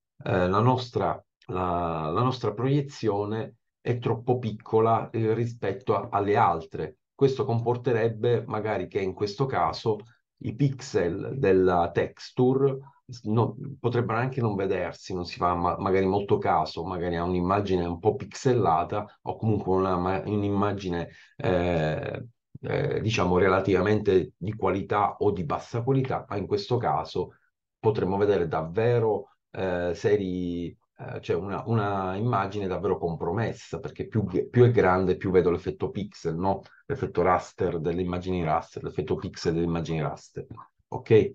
la, nostra, la, la, nostra, proiezione è troppo piccola eh, rispetto a, alle altre. Questo comporterebbe magari che in questo caso i pixel della texture no, potrebbero anche non vedersi, non si fa ma- magari molto caso, magari ha un'immagine un po' pixellata o comunque una, un'immagine eh, eh, diciamo relativamente di qualità o di bassa qualità, ma in questo caso potremmo vedere davvero eh, serie eh, cioè una, una, immagine davvero compromessa, perché più, più, è grande, più vedo l'effetto pixel, no? L'effetto raster delle immagini raster, l'effetto pixel delle immagini raster, ok?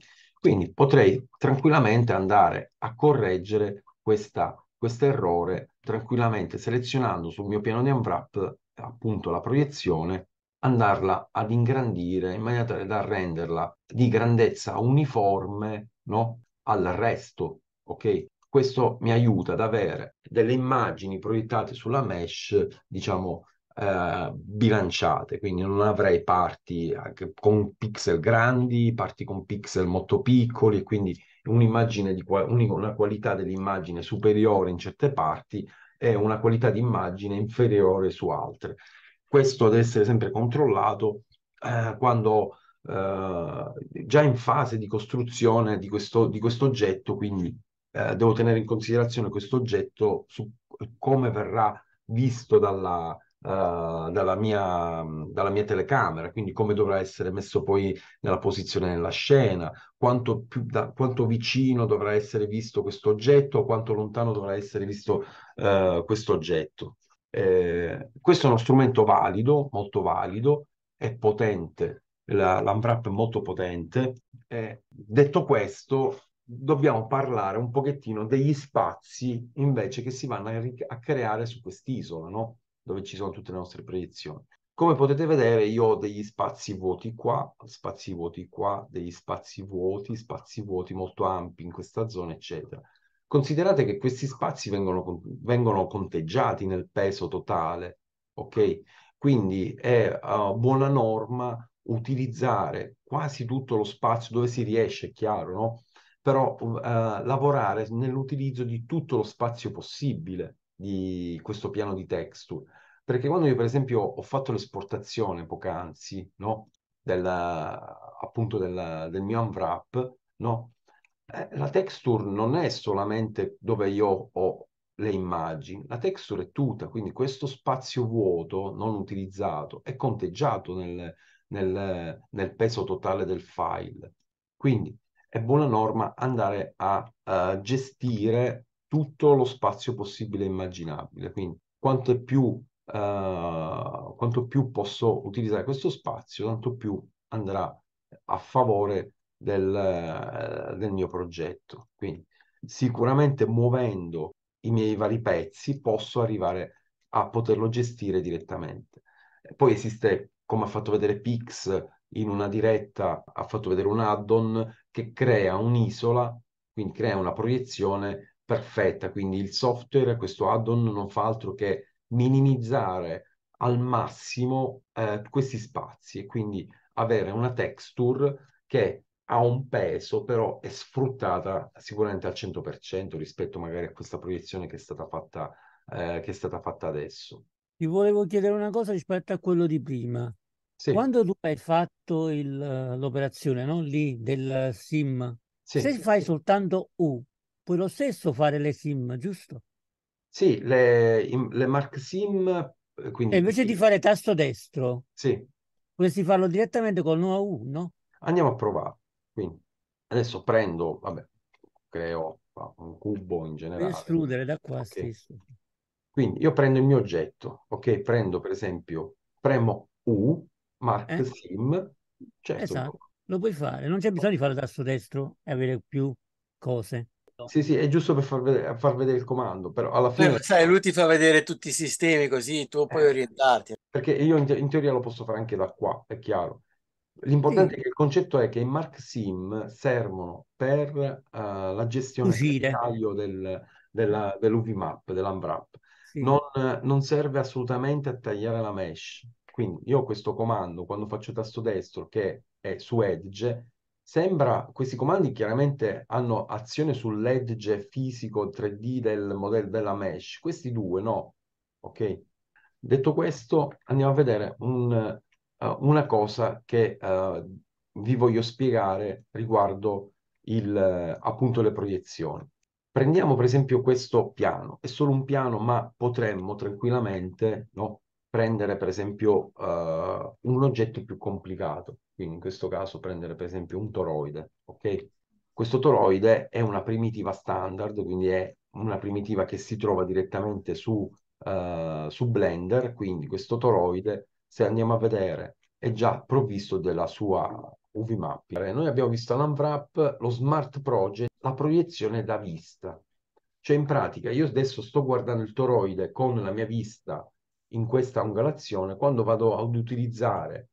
Quindi potrei tranquillamente andare a correggere questo errore tranquillamente selezionando sul mio piano di unwrap appunto la proiezione, andarla ad ingrandire in maniera tale da renderla di grandezza uniforme no? al resto. Okay? Questo mi aiuta ad avere delle immagini proiettate sulla mesh, diciamo, eh, bilanciate, quindi non avrei parti con pixel grandi, parti con pixel molto piccoli e quindi un'immagine di una qualità dell'immagine superiore in certe parti e una qualità di immagine inferiore su altre. Questo deve essere sempre controllato eh, quando eh, già in fase di costruzione di questo, di questo oggetto, quindi eh, devo tenere in considerazione questo oggetto su come verrà visto dalla, eh, dalla mia, dalla mia telecamera, quindi come dovrà essere messo poi nella posizione nella scena, quanto, più da, quanto vicino dovrà essere visto questo oggetto, quanto lontano dovrà essere visto uh, questo oggetto. Eh, questo è uno strumento valido, molto valido, è potente, la, l'unwrap è molto potente. Eh, detto questo, dobbiamo parlare un pochettino degli spazi invece che si vanno a, a creare su quest'isola, no? dove ci sono tutte le nostre proiezioni. Come potete vedere io ho degli spazi vuoti qua, spazi vuoti qua, degli spazi vuoti, spazi vuoti molto ampi in questa zona, eccetera. Considerate che questi spazi vengono, vengono conteggiati nel peso totale, ok? Quindi è uh, buona norma utilizzare quasi tutto lo spazio dove si riesce, è chiaro, no? Però uh, lavorare nell'utilizzo di tutto lo spazio possibile, di questo piano di texture. Perché quando io, per esempio, ho fatto l'esportazione poc'anzi, no? Della, appunto della, del mio unwrap, no? Eh, la texture non è solamente dove io ho le immagini, la texture è tutta, quindi questo spazio vuoto non utilizzato è conteggiato nel, nel, nel peso totale del file. Quindi è buona norma andare a uh, gestire tutto lo spazio possibile e immaginabile. Quindi quanto più, eh, quanto più posso utilizzare questo spazio, tanto più andrà a favore del, eh, del mio progetto. Quindi sicuramente muovendo i miei vari pezzi posso arrivare a poterlo gestire direttamente. Poi esiste, come ha fatto vedere Pix in una diretta, ha fatto vedere un add-on che crea un'isola, quindi crea una proiezione perfetta, quindi il software, questo add-on non fa altro che minimizzare al massimo eh, questi spazi e quindi avere una texture che ha un peso, però è sfruttata sicuramente al 100% rispetto magari a questa proiezione che è stata fatta, eh, che è stata fatta adesso. Ti volevo chiedere una cosa rispetto a quello di prima. Sì. Quando tu hai fatto il, l'operazione no? lì del SIM, sì. se fai soltanto U, puoi lo stesso fare le sim, giusto? Sì, le, le mark sim. Eh, quindi... E invece di fare tasto destro, sì. potresti farlo direttamente con l'UAU, no? Andiamo a provare. Quindi adesso prendo, vabbè, creo un cubo in generale. Per escludere da qua okay. stesso. Quindi io prendo il mio oggetto, ok? Prendo per esempio, premo U, mark eh? sim, certo. Esatto, lo puoi fare, non c'è bisogno di fare tasto destro e avere più cose. Certo. Sì, sì, è giusto per far vedere, far vedere il comando, però alla fine... Beh, sai, lui ti fa vedere tutti i sistemi così tu puoi eh, orientarti. Perché io in, te- in, teoria lo posso fare anche da qua, è chiaro. L'importante sì. è che il concetto è che i mark sim servono per uh, la gestione Uscire. del, della, dell'UVMAP, dell'UMRAP. Sì. Non, non serve assolutamente a tagliare la mesh. Quindi io ho questo comando quando faccio tasto destro che è su Edge, Sembra, questi comandi chiaramente hanno azione sull'edge fisico 3D del modello della mesh, questi due no, ok? Detto questo, andiamo a vedere un, uh, una cosa che uh, vi voglio spiegare riguardo il, uh, appunto le proiezioni. Prendiamo per esempio questo piano, è solo un piano ma potremmo tranquillamente no, prendere per esempio eh, un oggetto più complicato quindi in questo caso prendere per esempio un toroide, ok? Questo toroide è una primitiva standard, quindi è una primitiva che si trova direttamente su, uh, su Blender, quindi questo toroide, se andiamo a vedere, è già provvisto della sua UV mapping. Noi abbiamo visto all'unwrap lo Smart Project, la proiezione da vista. Cioè in pratica io adesso sto guardando il toroide con la mia vista in questa angolazione, quando vado ad utilizzare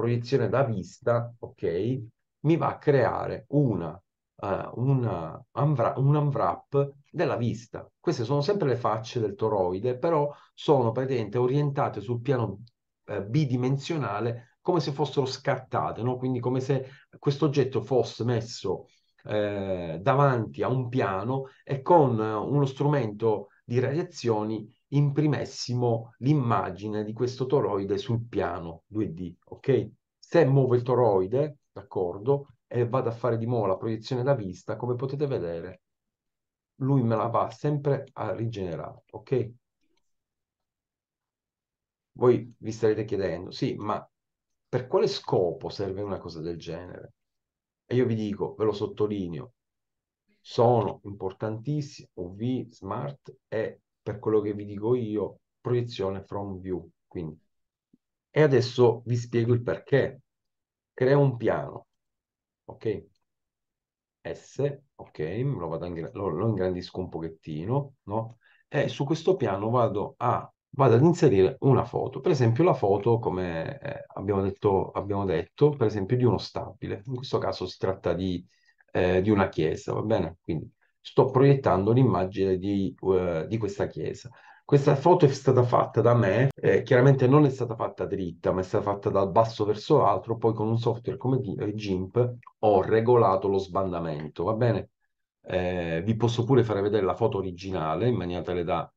proiezione da vista, ok, mi va a creare una, uh, eh, una eh, unwrap, un unwrap della vista. Queste sono sempre le facce del toroide, però sono praticamente orientate sul piano eh, bidimensionale come se fossero scattate, no? quindi come se questo oggetto fosse messo eh, davanti a un piano e con eh, uno strumento di radiazioni imprimessimo l'immagine di questo toroide sul piano 2D, ok? Se muovo il toroide, d'accordo, e vado a fare di nuovo la proiezione da vista, come potete vedere, lui me la va sempre a rigenerare, ok? Voi vi starete chiedendo, sì, ma per quale scopo serve una cosa del genere? E io vi dico, ve lo sottolineo, sono importantissimi UV, smart e per quello che vi dico io, proiezione from view. Quindi. E adesso vi spiego il perché. Crea un piano, ok? S, ok, lo, ingr lo, lo ingrandisco un pochettino, no? E su questo piano vado, a, vado ad inserire una foto, per esempio la foto, come eh, abbiamo, detto, abbiamo detto, per esempio di uno stabile, in questo caso si tratta di, eh, di una chiesa, va bene? Quindi sto proiettando l'immagine di, uh, di questa chiesa. Questa foto è stata fatta da me, eh, chiaramente non è stata fatta dritta, ma è stata fatta dal basso verso l'altro, poi con un software come eh, GIMP ho regolato lo sbandamento, va bene? Eh, vi posso pure fare vedere la foto originale in maniera tale da,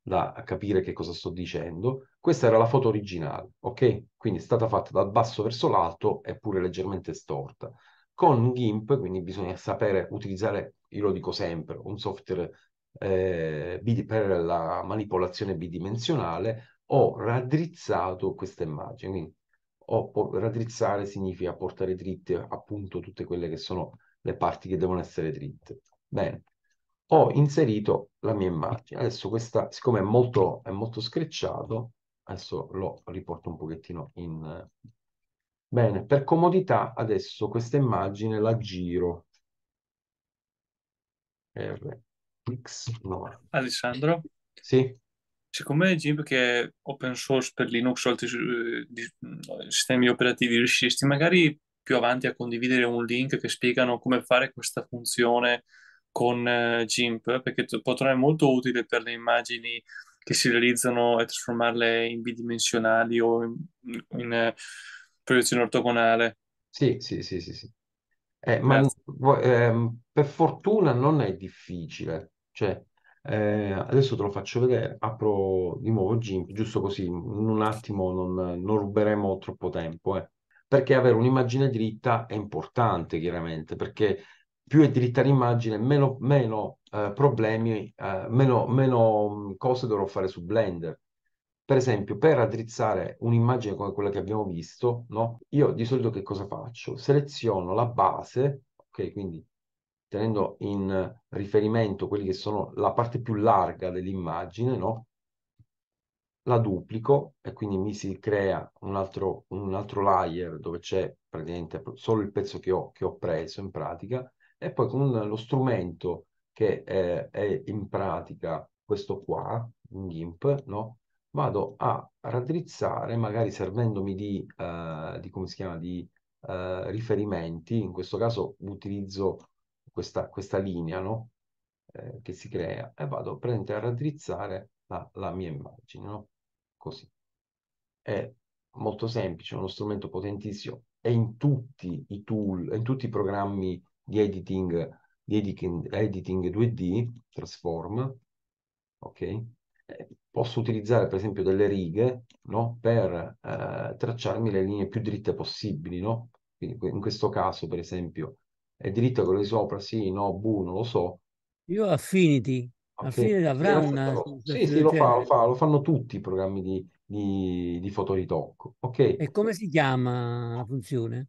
da capire che cosa sto dicendo. Questa era la foto originale, ok? Quindi è stata fatta dal basso verso l'alto, eppure leggermente storta. Con GIMP, quindi bisogna sapere utilizzare, io lo dico sempre, un software eh, per la manipolazione bidimensionale, ho raddrizzato questa immagine. Quindi, raddrizzare significa portare dritte appunto tutte quelle che sono le parti che devono essere dritte. Bene, ho inserito la mia immagine. Adesso questa, siccome è molto, è molto screcciato, adesso lo riporto un pochettino in, Bene, per comodità adesso questa immagine la giro. RX90. Alessandro? Sì. Siccome GIMP che è open source per Linux o altri eh, mm, sistemi operativi, riusciresti magari più avanti a condividere un link che spiegano come fare questa funzione con eh, GIMP? Perché può essere molto utile per le immagini che si realizzano e trasformarle in bidimensionali o in, in eh, proiezione ortogonale. Sì, sì, sì, sì, sì. Eh, ma ehm, per fortuna non è difficile. Cioè, eh, adesso te lo faccio vedere, apro di nuovo GIMP, giusto così, in un attimo non, non ruberemo troppo tempo, eh. Perché avere un'immagine dritta è importante, chiaramente, perché più è dritta l'immagine, meno, meno eh, problemi, eh, meno, meno cose dovrò fare su Blender. Per esempio, per raddrizzare un'immagine come quella che abbiamo visto, no? io di solito che cosa faccio? Seleziono la base, ok, quindi tenendo in riferimento quelli che sono la parte più larga dell'immagine, no? la duplico e quindi mi si crea un altro, un altro layer dove c'è praticamente solo il pezzo che ho, che ho, preso in pratica e poi con lo strumento che è, è in pratica questo qua, in GIMP, no? vado a raddrizzare, magari servendomi di, eh, di come si chiama, di eh, riferimenti, in questo caso utilizzo questa, questa linea no? eh, che si crea e vado praticamente a raddrizzare la, la mia immagine, no? così. È molto semplice, uno strumento potentissimo, è in tutti i tool, in tutti i programmi di editing, di editing, editing 2D, Transform, ok? posso utilizzare per esempio delle righe no? per eh, tracciarmi le linee più dritte possibili. No? Quindi in questo caso, per esempio, è diritto quello di sopra? Sì, no, bu, non lo so. Io Affinity, Affinity avrà una... Eh, sì, sì, lo fa, lo fa, lo fanno tutti i programmi di, di, di fotoritocco. Okay. E come si chiama la funzione?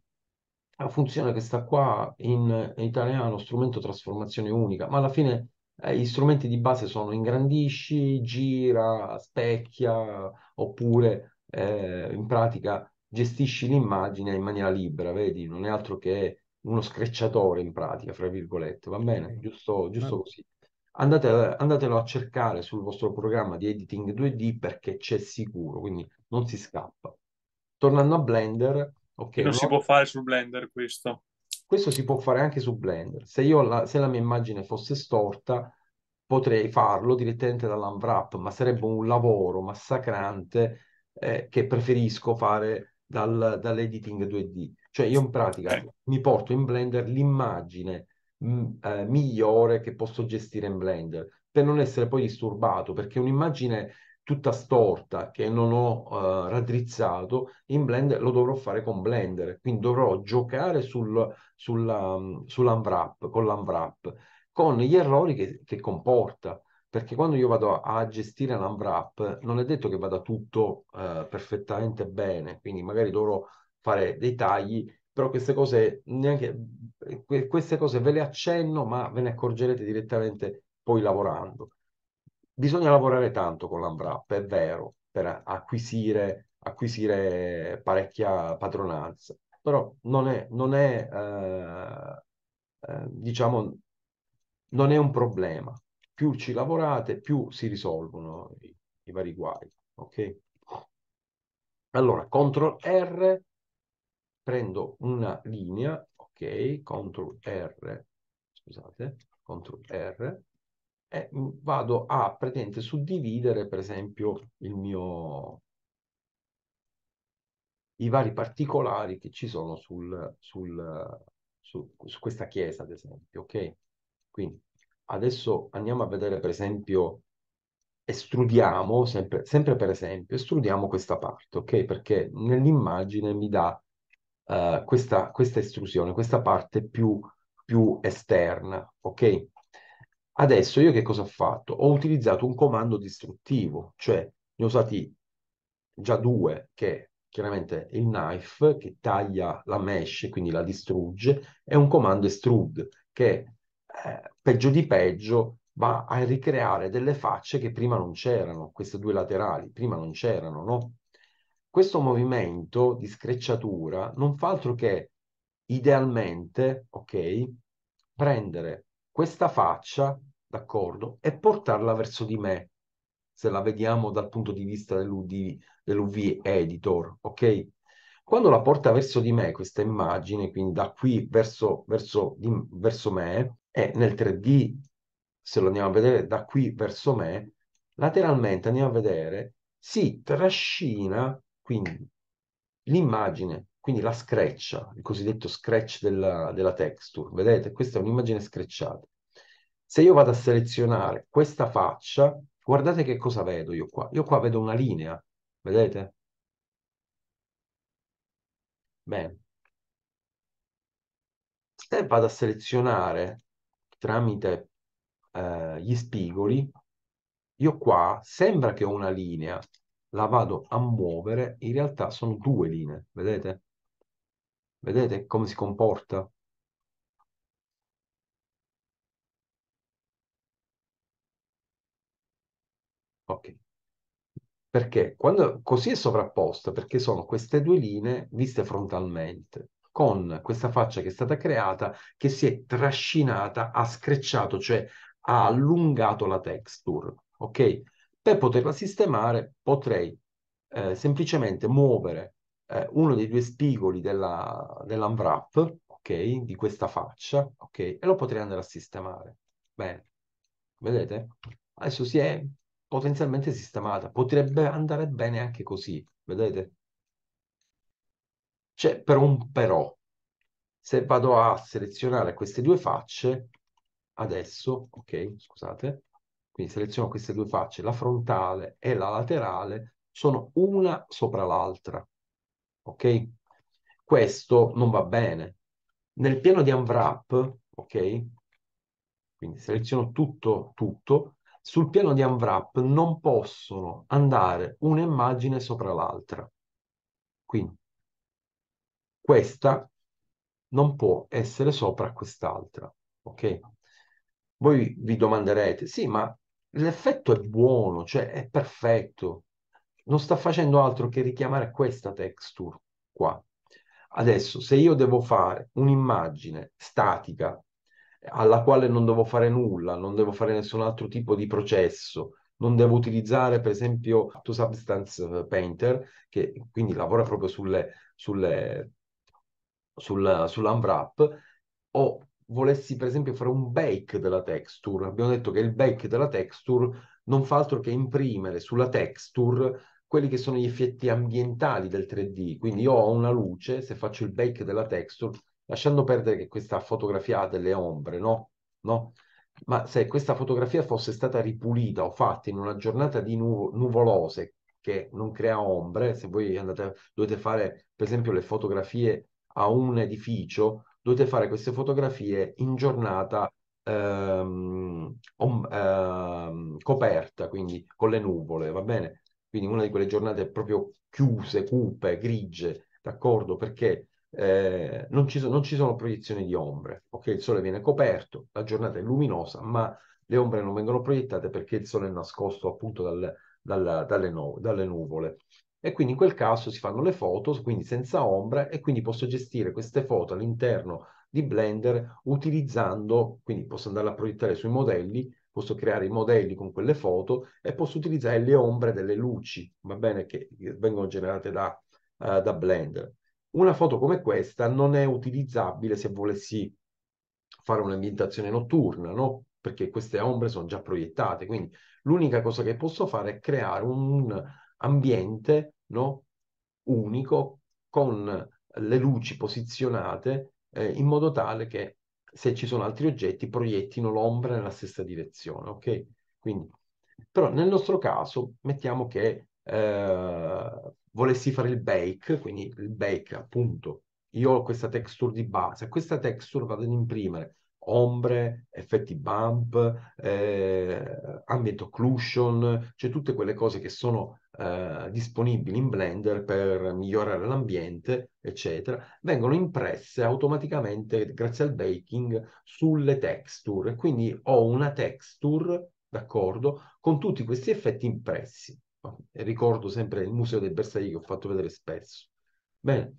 La funzione che sta qua in, in italiano, strumento trasformazione unica, ma alla fine eh, gli strumenti di base sono ingrandisci, gira, specchia, oppure eh, in pratica gestisci l'immagine in maniera libera, vedi? Non è altro che uno screcciatore in pratica, fra virgolette, va bene? Giusto, giusto così. Andate, andatelo a cercare sul vostro programma di editing 2D perché c'è sicuro, quindi non si scappa. Tornando a Blender, ok. Non si può fare su Blender questo. Questo si può fare anche su Blender. Se, la, se la mia immagine fosse storta, potrei farlo direttamente dall'unwrap, ma sarebbe un lavoro massacrante eh, che preferisco fare dal, dall'editing 2D. Cioè io in pratica eh. mi porto in Blender l'immagine mh, mm, eh, migliore che posso gestire in Blender per non essere poi disturbato, perché un'immagine tutta storta che non ho eh, raddrizzato in Blender lo dovrò fare con Blender, quindi dovrò giocare sul, sulla, sull'unwrap, con l'unwrap, con gli errori che, che comporta perché quando io vado a, a gestire l'unwrap non è detto che vada tutto eh, perfettamente bene, quindi magari dovrò fare dei tagli, però queste cose, neanche, queste cose ve le accenno, ma ve ne accorgerete direttamente poi lavorando bisogna lavorare tanto con l'unwrap, è vero, per acquisire, acquisire parecchia padronanza, però non è, non è eh, eh diciamo, non è un problema. Più ci lavorate, più si risolvono i, i vari guai, ok? Allora, CTRL R, prendo una linea, ok, CTRL R, scusate, CTRL R, eh, mhmm, vado a praticamente suddividere per esempio il mio i vari particolari che ci sono sul, sul, su, su, questa chiesa ad esempio ok quindi adesso andiamo a vedere per esempio estrudiamo sempre, sempre per esempio estrudiamo questa parte ok perché nell'immagine mi dà uh, questa, questa estrusione questa parte più, più esterna ok Adesso io che cosa ho fatto? Ho utilizzato un comando distruttivo, cioè ne ho usati già due, che chiaramente il knife che taglia la mesh, quindi la distrugge, e un comando extrude che eh, peggio di peggio va a ricreare delle facce che prima non c'erano, queste due laterali, prima non c'erano, no? Questo movimento di screcciatura non fa altro che idealmente, ok, prendere questa faccia d'accordo, e portarla verso di me, se la vediamo dal punto di vista dell'UV editor, ok? Quando la porta verso di me questa immagine, quindi da qui verso, verso, di, verso me, e nel 3D, se lo andiamo a vedere da qui verso me, lateralmente andiamo a vedere, si trascina quindi l'immagine, quindi la screccia, il cosiddetto scratch della, della texture. Vedete, questa è un'immagine screcciata. Se io vado a selezionare questa faccia, guardate che cosa vedo io qua. Io qua vedo una linea, vedete? Bene. Se vado a selezionare tramite eh, gli spigoli, io qua sembra che ho una linea, la vado a muovere, in realtà sono due linee, vedete? Vedete come si comporta? Ok. Perché quando, così è sovrapposto, perché sono queste due linee viste frontalmente, con questa faccia che è stata creata, che si è trascinata, ha screcciato, cioè ha allungato la texture, ok? Per poterla sistemare potrei eh, semplicemente muovere eh, uno dei due spigoli della, dell'unwrap, ok? Di questa faccia, ok? E lo potrei andare a sistemare. Bene, vedete? Adesso si è potenzialmente sistemata. Potrebbe andare bene anche così, vedete? C'è per un però. Se vado a selezionare queste due facce, adesso, ok, scusate, quindi seleziono queste due facce, la frontale e la laterale, sono una sopra l'altra, ok? Questo non va bene. Nel piano di unwrap, ok, quindi seleziono tutto, tutto, sul piano di unwrap non possono andare un'immagine sopra l'altra. Quindi questa non può essere sopra quest'altra, ok? Voi vi domanderete, sì, ma l'effetto è buono, cioè è perfetto, non sta facendo altro che richiamare questa texture qua. Adesso, se io devo fare un'immagine statica alla quale non devo fare nulla, non devo fare nessun altro tipo di processo, non devo utilizzare per esempio To Substance eh, Painter, che quindi lavora proprio sulle, sulle, sul, sull'unwrap, o volessi per esempio fare un bake della texture. Abbiamo detto che il bake della texture non fa altro che imprimere sulla texture quelli che sono gli effetti ambientali del 3D. Quindi io ho una luce, se faccio il bake della texture, lasciando perdere che questa fotografia ha delle ombre, no? no? Ma se questa fotografia fosse stata ripulita o fatta in una giornata di nu- nuvolose che non crea ombre, se voi andate, dovete fare per esempio le fotografie a un edificio, dovete fare queste fotografie in giornata ehm, om, ehm, coperta, quindi con le nuvole, va bene? Quindi una di quelle giornate proprio chiuse, cupe, grigie, d'accordo? Perché eh, non, ci so, non, ci sono proiezioni di ombre, ok? Il sole viene coperto, la giornata è luminosa, ma le ombre non vengono proiettate perché il sole è nascosto appunto dal, dal, dalle, nu- dalle nuvole. E quindi in quel caso si fanno le foto, quindi senza ombra, e quindi posso gestire queste foto all'interno di Blender utilizzando, quindi posso andare a proiettare sui modelli, posso creare i modelli con quelle foto e posso utilizzare le ombre delle luci, va bene, che vengono generate da, uh, da Blender una foto come questa non è utilizzabile se volessi fare un'ambientazione notturna, no? perché queste ombre sono già proiettate, quindi l'unica cosa che posso fare è creare un ambiente no? unico con le luci posizionate eh, in modo tale che se ci sono altri oggetti proiettino l'ombra nella stessa direzione, ok? Quindi, però nel nostro caso mettiamo che eh, volessi fare il bake, quindi il bake appunto, io ho questa texture di base, questa texture vado ad imprimere ombre, effetti bump, eh, ambient occlusion, cioè tutte quelle cose che sono eh, disponibili in Blender per migliorare l'ambiente, eccetera, vengono impresse automaticamente grazie al baking sulle texture. Quindi ho una texture, d'accordo, con tutti questi effetti impressi ricordo sempre il Museo dei Bersagli che ho fatto vedere spesso. Bene,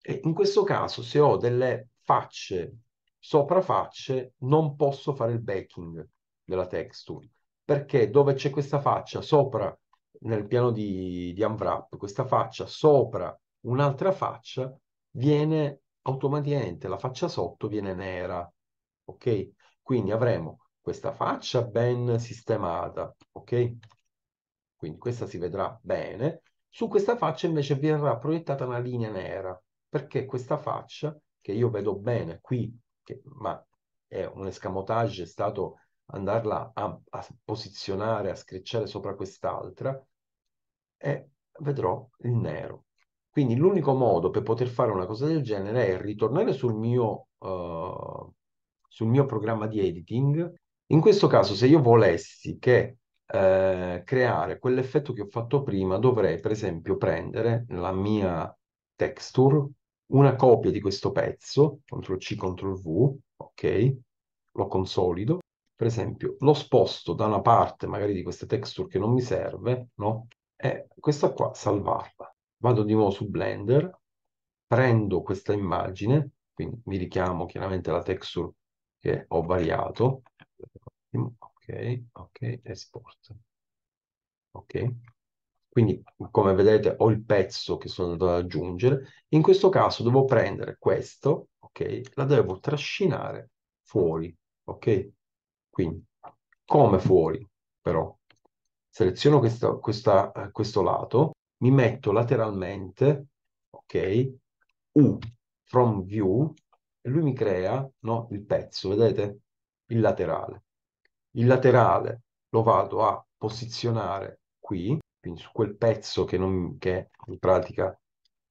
e in questo caso se ho delle facce sopra facce non posso fare il backing della texture perché dove c'è questa faccia sopra nel piano di, di unwrap, questa faccia sopra un'altra faccia viene automaticamente, la faccia sotto viene nera, ok? Quindi avremo questa faccia ben sistemata, ok? quindi questa si vedrà bene, su questa faccia invece verrà proiettata una linea nera, perché questa faccia, che io vedo bene qui, che, ma è un escamotage, è stato andarla a, a posizionare, a screcciare sopra quest'altra, e vedrò il nero. Quindi l'unico modo per poter fare una cosa del genere è ritornare sul mio, uh, sul mio programma di editing. In questo caso, se io volessi che eh, creare quell'effetto che ho fatto prima, dovrei per esempio prendere la mia texture, una copia di questo pezzo, CTRL C, CTRL V, ok, lo consolido, per esempio lo sposto da una parte magari di questa texture che non mi serve, no? E questa qua salvarla. Vado di nuovo su Blender, prendo questa immagine, quindi mi richiamo chiaramente la texture che ho variato, ok, export. Ok, quindi come vedete ho il pezzo che sono andato ad aggiungere. In questo caso devo prendere questo, ok, la devo trascinare fuori, ok? Quindi, come fuori però? Seleziono questa, questa, eh, questo lato, mi metto lateralmente, ok, U from view, e lui mi crea no, il pezzo, vedete? Il laterale il laterale lo vado a posizionare qui, quindi su quel pezzo che, non, che in pratica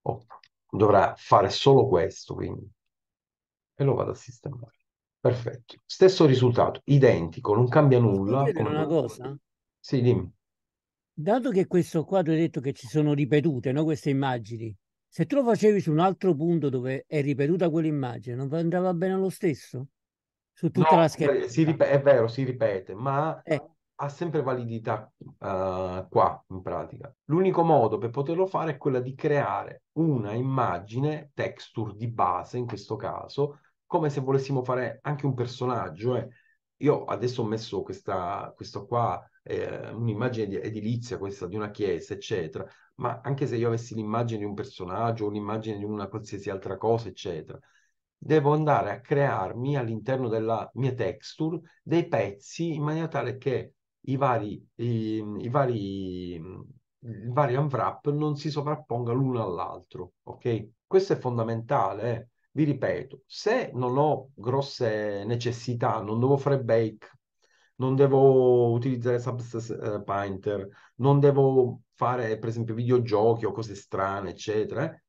oh, dovrà fare solo questo, quindi, e lo vado a sistemare. Perfetto. Stesso risultato, identico, non cambia nulla. Posso una cosa? Sì, dimmi. Dato che questo quadro hai detto che ci sono ripetute no, queste immagini, se tu lo facevi su un altro punto dove è ripetuta quell'immagine, non andava bene lo stesso? su tutta la scheda. Si ripete, è vero, si ripete, ma eh. ha sempre validità uh, qua in pratica. L'unico modo per poterlo fare è quella di creare una immagine texture di base, in questo caso, come se volessimo fare anche un personaggio. Eh. Io adesso ho messo questa, questo qua, eh, un'immagine di edilizia, questa di una chiesa, eccetera, ma anche se io avessi l'immagine di un personaggio o l'immagine di una qualsiasi altra cosa, eccetera, devo andare a crearmi all'interno della mia texture dei pezzi in maniera tale che i vari, i, i vari, i vari unwrap non si sovrapponga l'uno all'altro, ok? Questo è fondamentale, eh. vi ripeto, se non ho grosse necessità, non devo fare bake, non devo utilizzare Substance eh, Painter, non devo fare per esempio videogiochi o cose strane, eccetera, eh?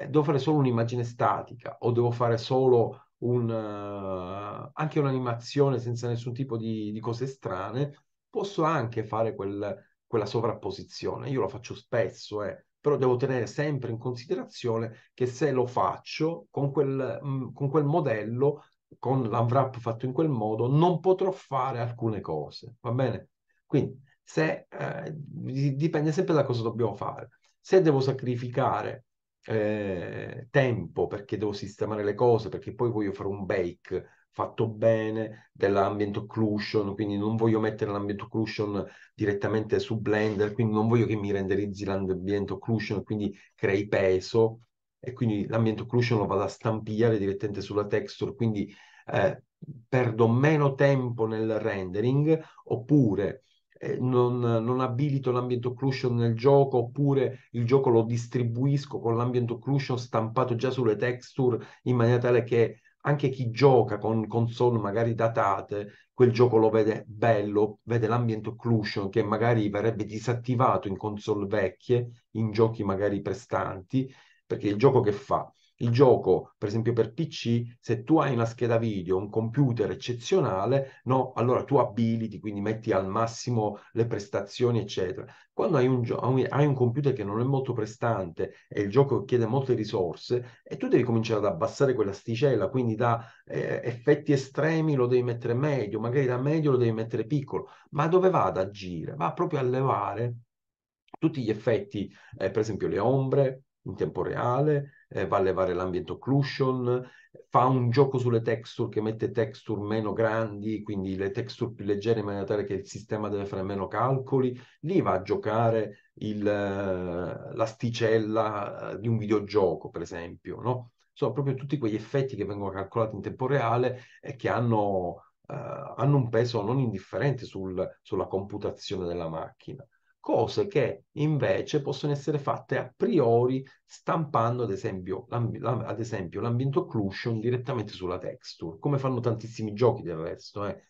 Eh, devo fare solo un'immagine statica o devo fare solo un, uh, anche un'animazione senza nessun tipo di, di cose strane, posso anche fare quel, quella sovrapposizione. Io lo faccio spesso, eh, però devo tenere sempre in considerazione che se lo faccio con quel, mh, mm, con quel modello, con l'unwrap fatto in quel modo, non potrò fare alcune cose, va bene? Quindi se, eh, dipende sempre da cosa dobbiamo fare. Se devo sacrificare eh, tempo perché devo sistemare le cose, perché poi voglio fare un bake fatto bene dell'ambient occlusion, quindi non voglio mettere l'ambient occlusion direttamente su Blender, quindi non voglio che mi renderizzi l'ambient occlusion, quindi crei peso e quindi l'ambient occlusion lo vado a stampigliare direttamente sulla texture, quindi eh, perdo meno tempo nel rendering oppure eh, non, non, abilito l'ambient occlusion nel gioco oppure il gioco lo distribuisco con l'ambient occlusion stampato già sulle texture in maniera tale che anche chi gioca con console magari datate, quel gioco lo vede bello, vede l'ambient occlusion che magari verrebbe disattivato in console vecchie, in giochi magari prestanti, perché il gioco che fa? il gioco, per esempio per PC, se tu hai una scheda video, un computer eccezionale, no, allora tu abiliti, quindi metti al massimo le prestazioni, eccetera. Quando hai un, hai un computer che non è molto prestante e il gioco chiede molte risorse, e tu devi cominciare ad abbassare quell'asticella, quindi da eh, effetti estremi lo devi mettere medio, magari da medio lo devi mettere piccolo, ma dove va ad agire? Va proprio a levare tutti gli effetti, eh, per esempio le ombre in tempo reale, eh, va a levare l'ambiente occlusion, fa un gioco sulle texture che mette texture meno grandi, quindi le texture più leggere in maniera tale che il sistema deve fare meno calcoli, lì va a giocare il, eh, l'asticella eh, di un videogioco, per esempio, no? Sono proprio tutti quegli effetti che vengono calcolati in tempo reale e che hanno, eh, hanno un peso non indifferente sul, sulla computazione della macchina cose che invece possono essere fatte a priori stampando ad esempio, l'ambiente occlusion direttamente sulla texture, come fanno tantissimi giochi del resto, eh.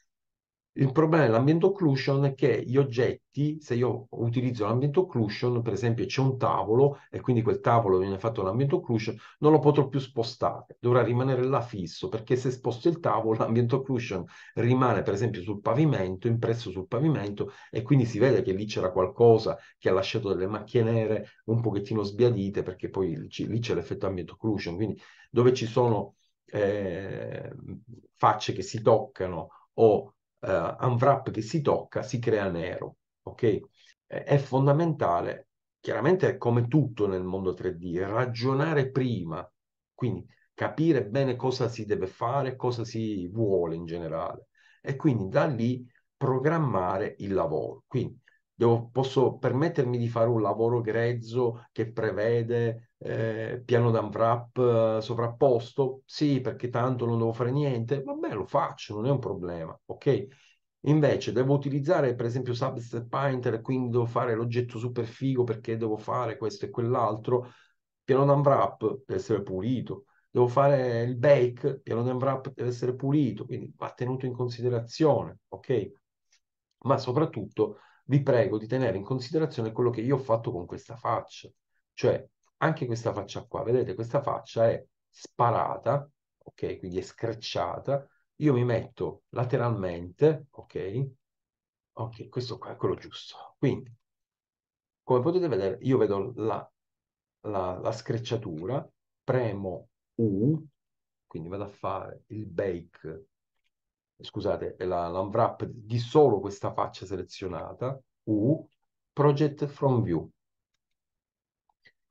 Il problema dell'ambiente occlusion è che gli oggetti, se io utilizzo l'ambiente occlusion, per esempio c'è un tavolo e quindi quel tavolo viene fatto l'ambient occlusion, non lo potrò più spostare, dovrà rimanere là fisso, perché se sposto il tavolo l'ambiente occlusion rimane per esempio sul pavimento, impresso sul pavimento e quindi si vede che lì c'era qualcosa che ha lasciato delle macchie nere un pochettino sbiadite, perché poi lì c'è l'effetto ambiente occlusion, quindi dove ci sono eh, facce che si toccano o uh, wrap che si tocca si crea nero, ok? È fondamentale, chiaramente come tutto nel mondo 3D, ragionare prima, quindi capire bene cosa si deve fare, cosa si vuole in generale e quindi da lì programmare il lavoro. Quindi devo, posso permettermi di fare un lavoro grezzo che prevede eh, piano d'unwrap eh, sovrapposto, sì perché tanto non devo fare niente, vabbè lo faccio, non è un problema, ok? Invece devo utilizzare per esempio Substance Painter, quindi devo fare l'oggetto super figo perché devo fare questo e quell'altro, piano d'unwrap deve essere pulito, devo fare il bake, piano d'unwrap deve essere pulito, quindi va tenuto in considerazione, ok? Ma soprattutto vi prego di tenere in considerazione quello che io ho fatto con questa faccia, cioè anche questa faccia qua, vedete questa faccia è sparata, ok? Quindi è screcciata, io mi metto lateralmente, ok? Ok, questo qua è quello giusto. Quindi, come potete vedere, io vedo la, la, la screcciatura, premo U, quindi vado a fare il bake, scusate, l'unwrap di solo questa faccia selezionata, U, project from view,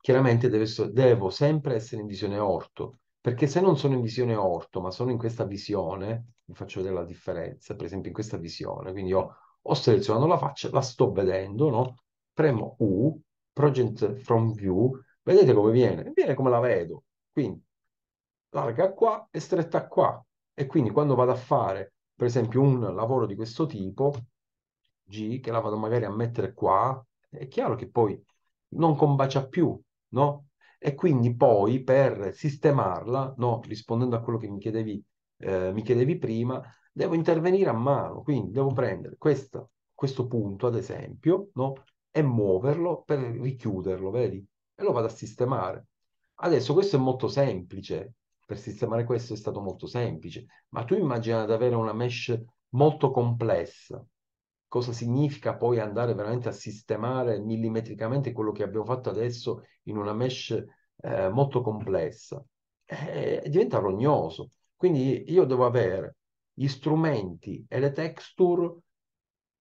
chiaramente so, devo sempre essere in visione orto, perché se non sono in visione orto, ma sono in questa visione, vi faccio vedere la differenza, per esempio in questa visione, quindi ho, ho selezionato la faccia, la sto vedendo, no? Premo U, Project from View, vedete come viene? Viene come la vedo, quindi larga qua e stretta qua. E quindi quando vado a fare, per esempio, un lavoro di questo tipo, G, che la vado magari a mettere qua, è chiaro che poi non combacia più no? E quindi poi per sistemarla, no? rispondendo a quello che mi chiedevi, eh, mi chiedevi prima, devo intervenire a mano, quindi devo prendere questa, questo punto, ad esempio, no? e muoverlo per richiuderlo, vedi? E lo vado a sistemare. Adesso questo è molto semplice, per sistemare questo è stato molto semplice, ma tu immagina di avere una mesh molto complessa, cosa significa poi andare veramente a sistemare millimetricamente quello che abbiamo fatto adesso in una mesh eh, molto complessa. Eh, diventa rognoso. Quindi io devo avere gli strumenti e le texture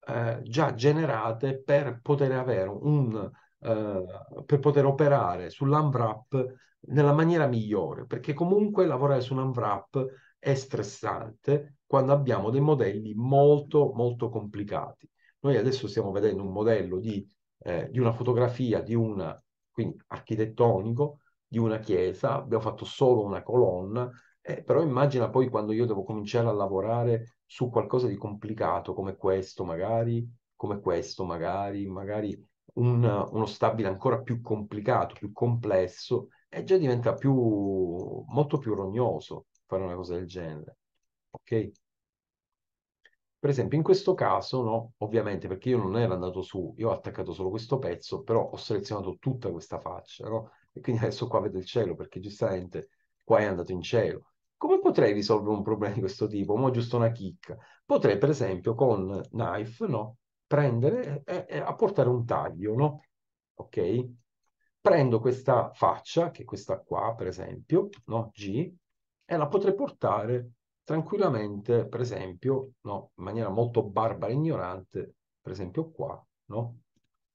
eh, già generate per poter avere un eh, per poter operare sull'unwrap nella maniera migliore, perché comunque lavorare su un unwrap è stressante quando abbiamo dei modelli molto, molto complicati. Noi adesso stiamo vedendo un modello di, eh, di una fotografia, di una, architettonico, di una chiesa, abbiamo fatto solo una colonna, eh, però immagina poi quando io devo cominciare a lavorare su qualcosa di complicato come questo magari, come questo magari, magari un, uno stabile ancora più complicato, più complesso, e eh, già diventa più, molto più rognoso fare una cosa del genere. Ok? Per esempio, in questo caso, no, ovviamente, perché io non ero andato su, io ho attaccato solo questo pezzo, però ho selezionato tutta questa faccia, no? E quindi adesso qua vedo il cielo, perché giustamente qua è andato in cielo. Come potrei risolvere un problema di questo tipo? Mo' giusto una chicca. Potrei, per esempio, con knife, no? Prendere e, eh, e eh, apportare un taglio, no? Ok? Prendo questa faccia, che è questa qua, per esempio, no? G, e la potrei portare tranquillamente, per esempio, no, in maniera molto barbara e ignorante, per esempio qua, no?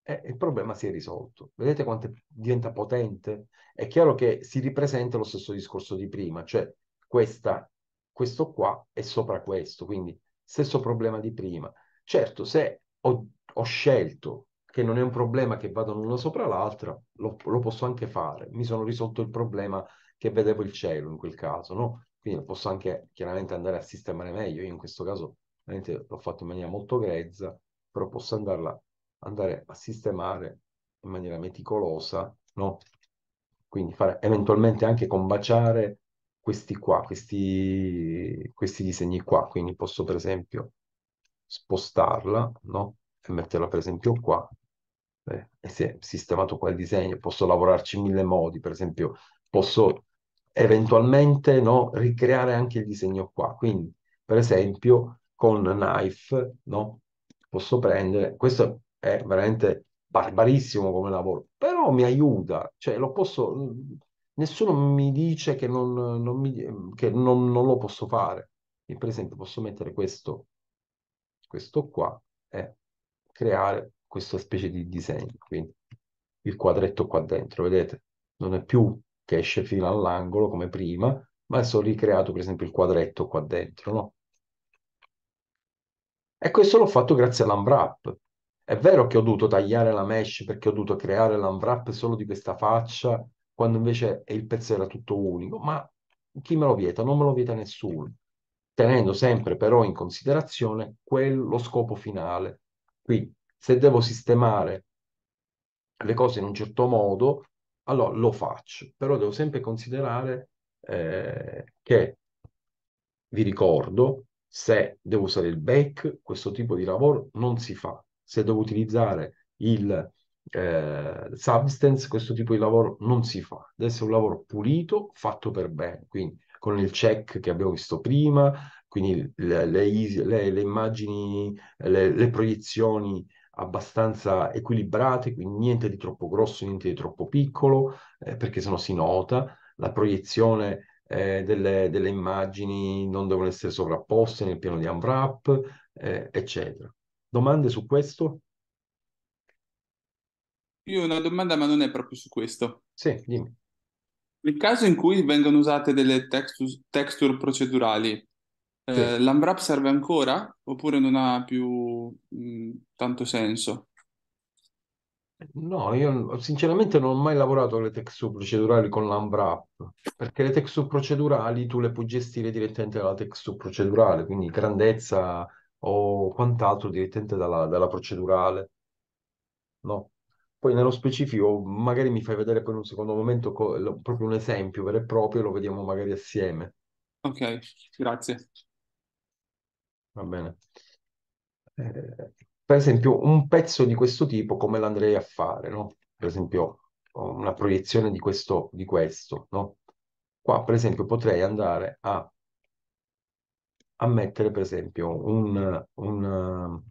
E il problema si è risolto. Vedete quanto diventa potente? È chiaro che si ripresenta lo stesso discorso di prima, cioè questa, questo qua è sopra questo, quindi stesso problema di prima. Certo, se ho, ho scelto che non è un problema che vadano l'una sopra l'altra, lo, lo, posso anche fare. Mi sono risolto il problema che vedevo il cielo in quel caso, no? Quindi posso anche chiaramente andare a sistemare meglio, io in questo caso l'ho fatto in maniera molto grezza, però posso andarla, andare a sistemare in maniera meticolosa, no? Quindi fare eventualmente anche combaciare questi qua, questi, questi disegni qua, quindi posso per esempio spostarla, no? E metterla per esempio qua, Beh, e se è sistemato qua il disegno, posso lavorarci in mille modi, per esempio posso eventualmente no, ricreare anche il disegno qua. Quindi, per esempio, con Knife no, posso prendere, questo è veramente barbarissimo come lavoro, però mi aiuta, cioè lo posso, nessuno mi dice che non, non, mi, che non, non lo posso fare. Io, per esempio, posso mettere questo, questo qua e creare questa specie di disegno, quindi il quadretto qua dentro, vedete? Non è più che esce fino all'angolo come prima, ma adesso ho ricreato per esempio il quadretto qua dentro, no? E questo l'ho fatto grazie all'unwrap. È vero che ho dovuto tagliare la mesh perché ho dovuto creare l'unwrap solo di questa faccia, quando invece il pezzo era tutto unico, ma chi me lo vieta? Non me lo vieta nessuno, tenendo sempre però in considerazione quello scopo finale. Qui, se devo sistemare le cose in un certo modo, allora lo faccio, però devo sempre considerare eh, che, vi ricordo, se devo usare il back, questo tipo di lavoro non si fa. Se devo utilizzare il eh, substance, questo tipo di lavoro non si fa. Deve essere un lavoro pulito, fatto per bene, quindi con il check che abbiamo visto prima, quindi le, le, le, le immagini, le, proiezioni abbastanza equilibrate, quindi niente di troppo grosso, niente di troppo piccolo, eh, perché sennò si nota, la proiezione eh, delle, delle, immagini non devono essere sovrapposte nel piano di unwrap, eh, eccetera. Domande su questo? Io ho una domanda, ma non è proprio su questo. Sì, dimmi. Nel caso in cui vengono usate delle textu- texture procedurali, sì. Eh, l'unwrap serve ancora oppure non ha più mh, tanto senso? No, io sinceramente non ho mai lavorato le texture procedurali con l'unwrap, perché le texture procedurali tu le puoi gestire direttamente dalla texture procedurale, quindi grandezza o quant'altro direttamente dalla, dalla procedurale. No. Poi nello specifico magari mi fai vedere per un secondo momento proprio un esempio vero e proprio, lo vediamo magari assieme. Ok, grazie. Va bene. Eh, per esempio, un pezzo di questo tipo come l'andrei a fare, no? Per esempio, una proiezione di questo, di questo, no? Qua, per esempio, potrei andare a, a mettere, per esempio, un, un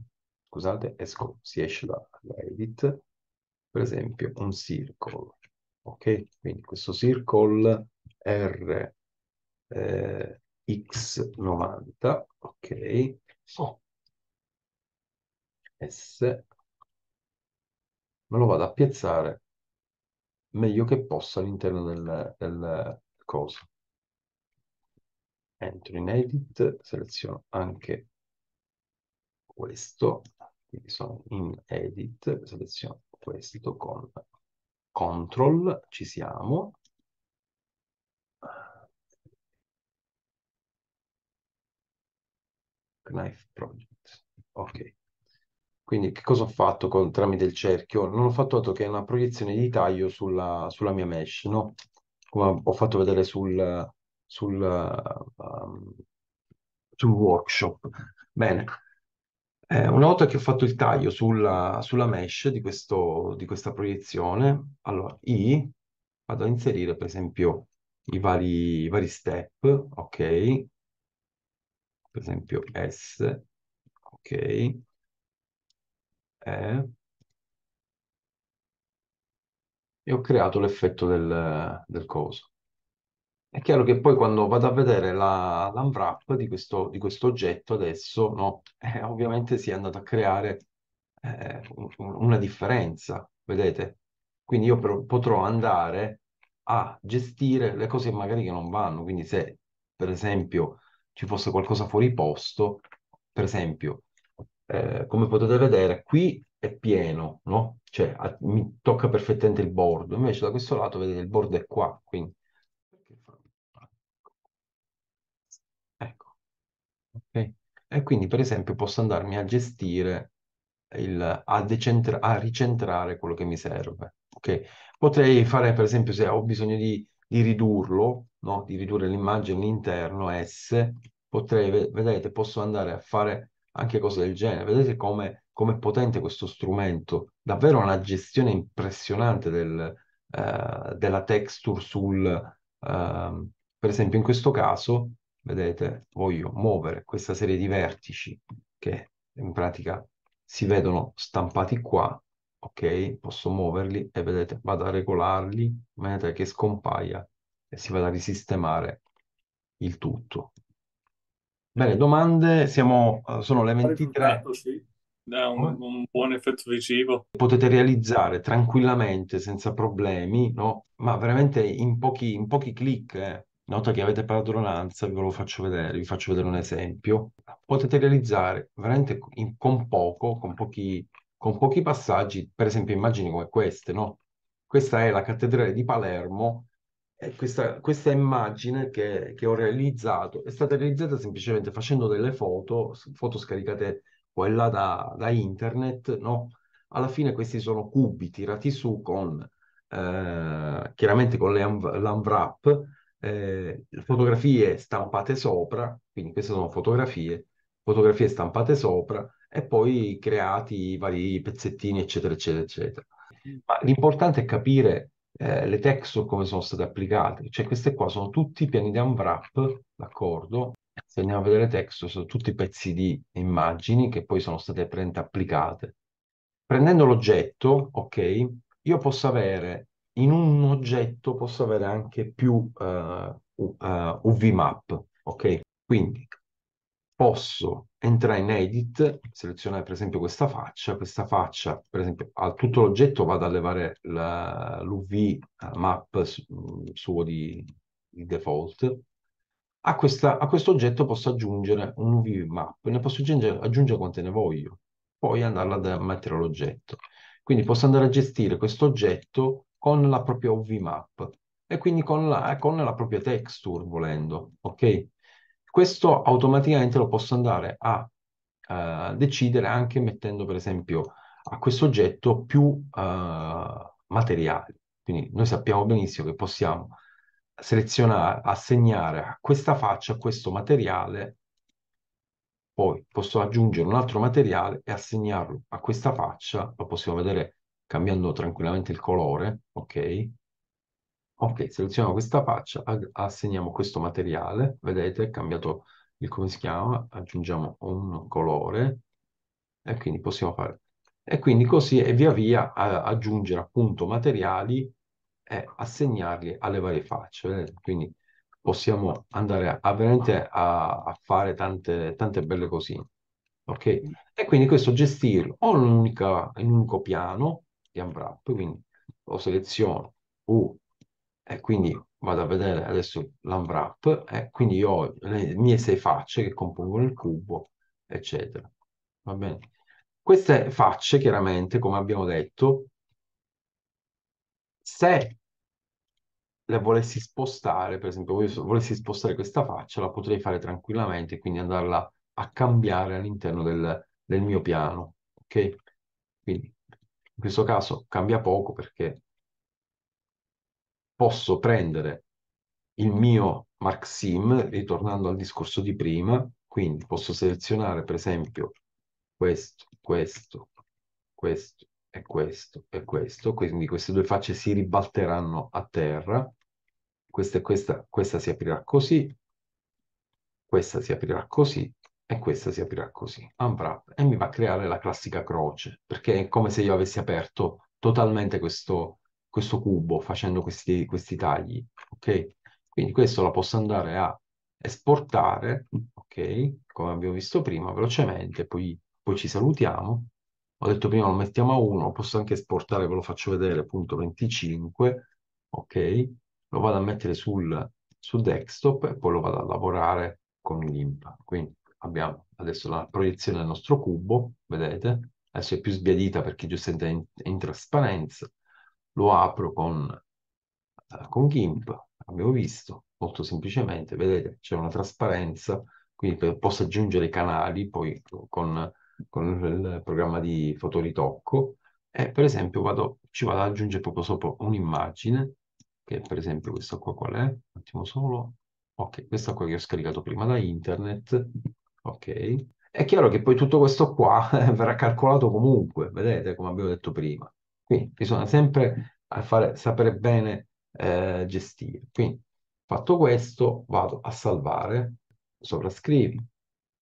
scusate, esco, si esce da, da edit, per esempio, un circle, ok? Quindi questo circle R eh, x90, ok, oh. s, me lo vado a piazzare meglio che possa all'interno del, del coso. Entro in edit, seleziono anche questo, quindi sono in edit, seleziono questo con control, ci siamo, Knife Project. Ok. Quindi che cosa ho fatto con, tramite il cerchio? Non ho fatto altro che una proiezione di taglio sulla, sulla mia mesh, no? Come ho fatto vedere sul, sul, um, sul workshop. Bene. Eh, una volta che ho fatto il taglio sulla, sulla mesh di, questo, di questa proiezione, allora I vado a inserire per esempio i vari, i vari step, ok? per esempio S, ok, E, e ho creato l'effetto del, del coso. È chiaro che poi quando vado a vedere la, l'unwrap di questo, di questo oggetto adesso, no, eh, ovviamente si è andato a creare eh, una differenza, vedete? Quindi io potrò andare a gestire le cose magari che non vanno, quindi se per esempio ci fosse qualcosa fuori posto, per esempio, eh, come potete vedere, qui è pieno, no? Cioè a, mi tocca perfettamente il bordo, invece da questo lato vedete il bordo è qua, quindi... Ecco. Okay. E quindi per esempio posso andarmi a gestire, il, a, decentra, a ricentrare quello che mi serve. Okay. Potrei fare per esempio se ho bisogno di, di ridurlo, no? di ridurre l'immagine all'interno S, potrei, vedete, posso andare a fare anche cose del genere. Vedete come, come è potente questo strumento, davvero una gestione impressionante del, eh, della texture sul, eh, per esempio in questo caso, vedete, voglio muovere questa serie di vertici che in pratica si vedono stampati qua, ok? Posso muoverli e vedete, vado a regolarli in maniera che scompaia e si vada a risistemare il tutto. Bene, domande? Siamo, eh, sono le 23. Certo, da un, un, buon effetto visivo. Potete realizzare tranquillamente, senza problemi, no? ma veramente in pochi, in pochi clic. Eh. Nota che avete padronanza, ve lo faccio vedere, vi faccio vedere un esempio. Potete realizzare veramente in, con poco, con pochi, con pochi passaggi, per esempio immagini come queste, no? Questa è la cattedrale di Palermo eh, questa, questa, immagine che, che, ho realizzato è stata realizzata semplicemente facendo delle foto, foto scaricate qua e là da, da internet, no? Alla fine questi sono cubi tirati su con, eh, chiaramente con l'unwrap, eh, fotografie stampate sopra, quindi queste sono fotografie, fotografie stampate sopra e poi creati i vari pezzettini, eccetera, eccetera, eccetera. Ma l'importante è capire eh, le texture come sono state applicate. Cioè queste qua sono tutti piani di unwrap, d'accordo? Se andiamo a vedere texture sono tutti pezzi di immagini che poi sono state prende, applicate. Prendendo l'oggetto, ok, io posso avere, in un oggetto posso avere anche più uh, eh, uh, eh, UV map, ok? Quindi posso entrare in edit, selezionare per esempio questa faccia, questa faccia per esempio a tutto l'oggetto vado a levare la, l'UV map mm, suo di, di default, a, questa, a questo oggetto posso aggiungere un UV map, ne posso aggiungere, aggiungere quante ne voglio, poi andarla a mettere all'oggetto. Quindi posso andare a gestire questo oggetto con la propria UV map e quindi con la, con la propria texture volendo, ok? Questo automaticamente lo posso andare a uh, decidere anche mettendo per esempio a questo oggetto più uh, materiali. Quindi noi sappiamo benissimo che possiamo selezionare, assegnare a questa faccia, questo materiale, poi posso aggiungere un altro materiale e assegnarlo a questa faccia, lo possiamo vedere cambiando tranquillamente il colore, ok? Ok, selezioniamo questa faccia, assegniamo questo materiale, vedete, è cambiato il come si chiama, aggiungiamo un colore e quindi possiamo fare. E quindi così e via via aggiungere appunto materiali e assegnarli alle varie facce. Vedete? Quindi possiamo andare a, a veramente a, a, fare tante, tante belle cosine. Ok? E quindi questo gestirlo o in, un unico piano di unwrap, quindi lo seleziono, e quindi vado a vedere adesso l'unwrap e eh, quindi io ho le mie sei facce che compongono il cubo, eccetera. Va bene? Queste facce, chiaramente, come abbiamo detto, se le volessi spostare, per esempio, volessi spostare questa faccia, la potrei fare tranquillamente, quindi andarla a cambiare all'interno del, del mio piano, ok? Quindi in questo caso cambia poco perché posso prendere il mio Marksim, ritornando al discorso di prima, quindi posso selezionare per esempio questo, questo, questo e questo e questo, quindi queste due facce si ribalteranno a terra, questa e questa, questa si aprirà così, questa si aprirà così e questa si aprirà così, unwrap, e mi va a creare la classica croce, perché è come se io avessi aperto totalmente questo, questo cubo facendo questi, questi tagli, ok? Quindi questo la posso andare a esportare, ok? Come abbiamo visto prima, velocemente, poi, poi ci salutiamo. Ho detto prima lo mettiamo a 1, lo posso anche esportare, ve lo faccio vedere, punto 25, ok? Lo vado a mettere sul, sul desktop e poi lo vado a lavorare con l'IMPA. Quindi abbiamo adesso la proiezione del nostro cubo, vedete? Adesso è più sbiadita perché giustamente è in, in trasparenza, lo apro con, con GIMP, abbiamo visto, molto semplicemente, vedete, c'è una trasparenza, quindi posso aggiungere canali poi con, con il programma di fotoritocco e per esempio vado, ci vado ad aggiungere proprio sopra un'immagine, che per esempio questa qua qual è? Un attimo solo, ok, questa qua che ho scaricato prima da internet, ok, è chiaro che poi tutto questo qua verrà calcolato comunque, vedete come abbiamo detto prima. Quindi bisogna sempre eh, fare, sapere bene eh, gestire. Quindi fatto questo vado a salvare, sovrascrivi,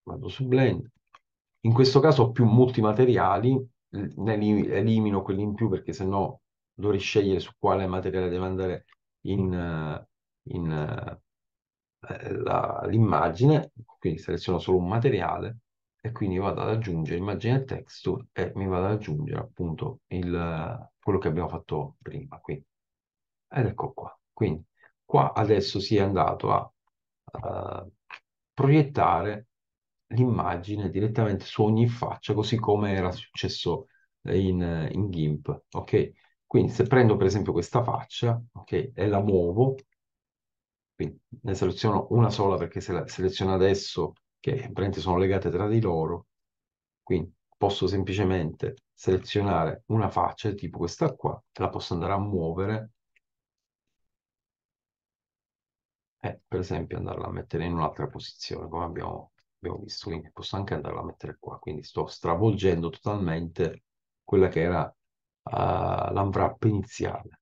vado su Blend. In questo caso ho più multimateriali, ne elimino quelli in più perché sennò dovrei scegliere su quale materiale deve andare in, in eh, l'immagine, quindi seleziono solo un materiale, e quindi vado ad aggiungere immagine texture e mi vado ad aggiungere appunto il, quello che abbiamo fatto prima qui. Ed ecco qua. Quindi qua adesso si è andato a uh, proiettare l'immagine direttamente su ogni faccia, così come era successo in, in GIMP, ok? Quindi se prendo per esempio questa faccia, ok, e la muovo, quindi ne seleziono una sola perché se la seleziono adesso che sono legate tra di loro, quindi posso semplicemente selezionare una faccia tipo questa qua, la posso andare a muovere e eh, per esempio andarla a mettere in un'altra posizione come abbiamo, abbiamo, visto, quindi posso anche andarla a mettere qua, quindi sto stravolgendo totalmente quella che era uh, l'unwrap iniziale.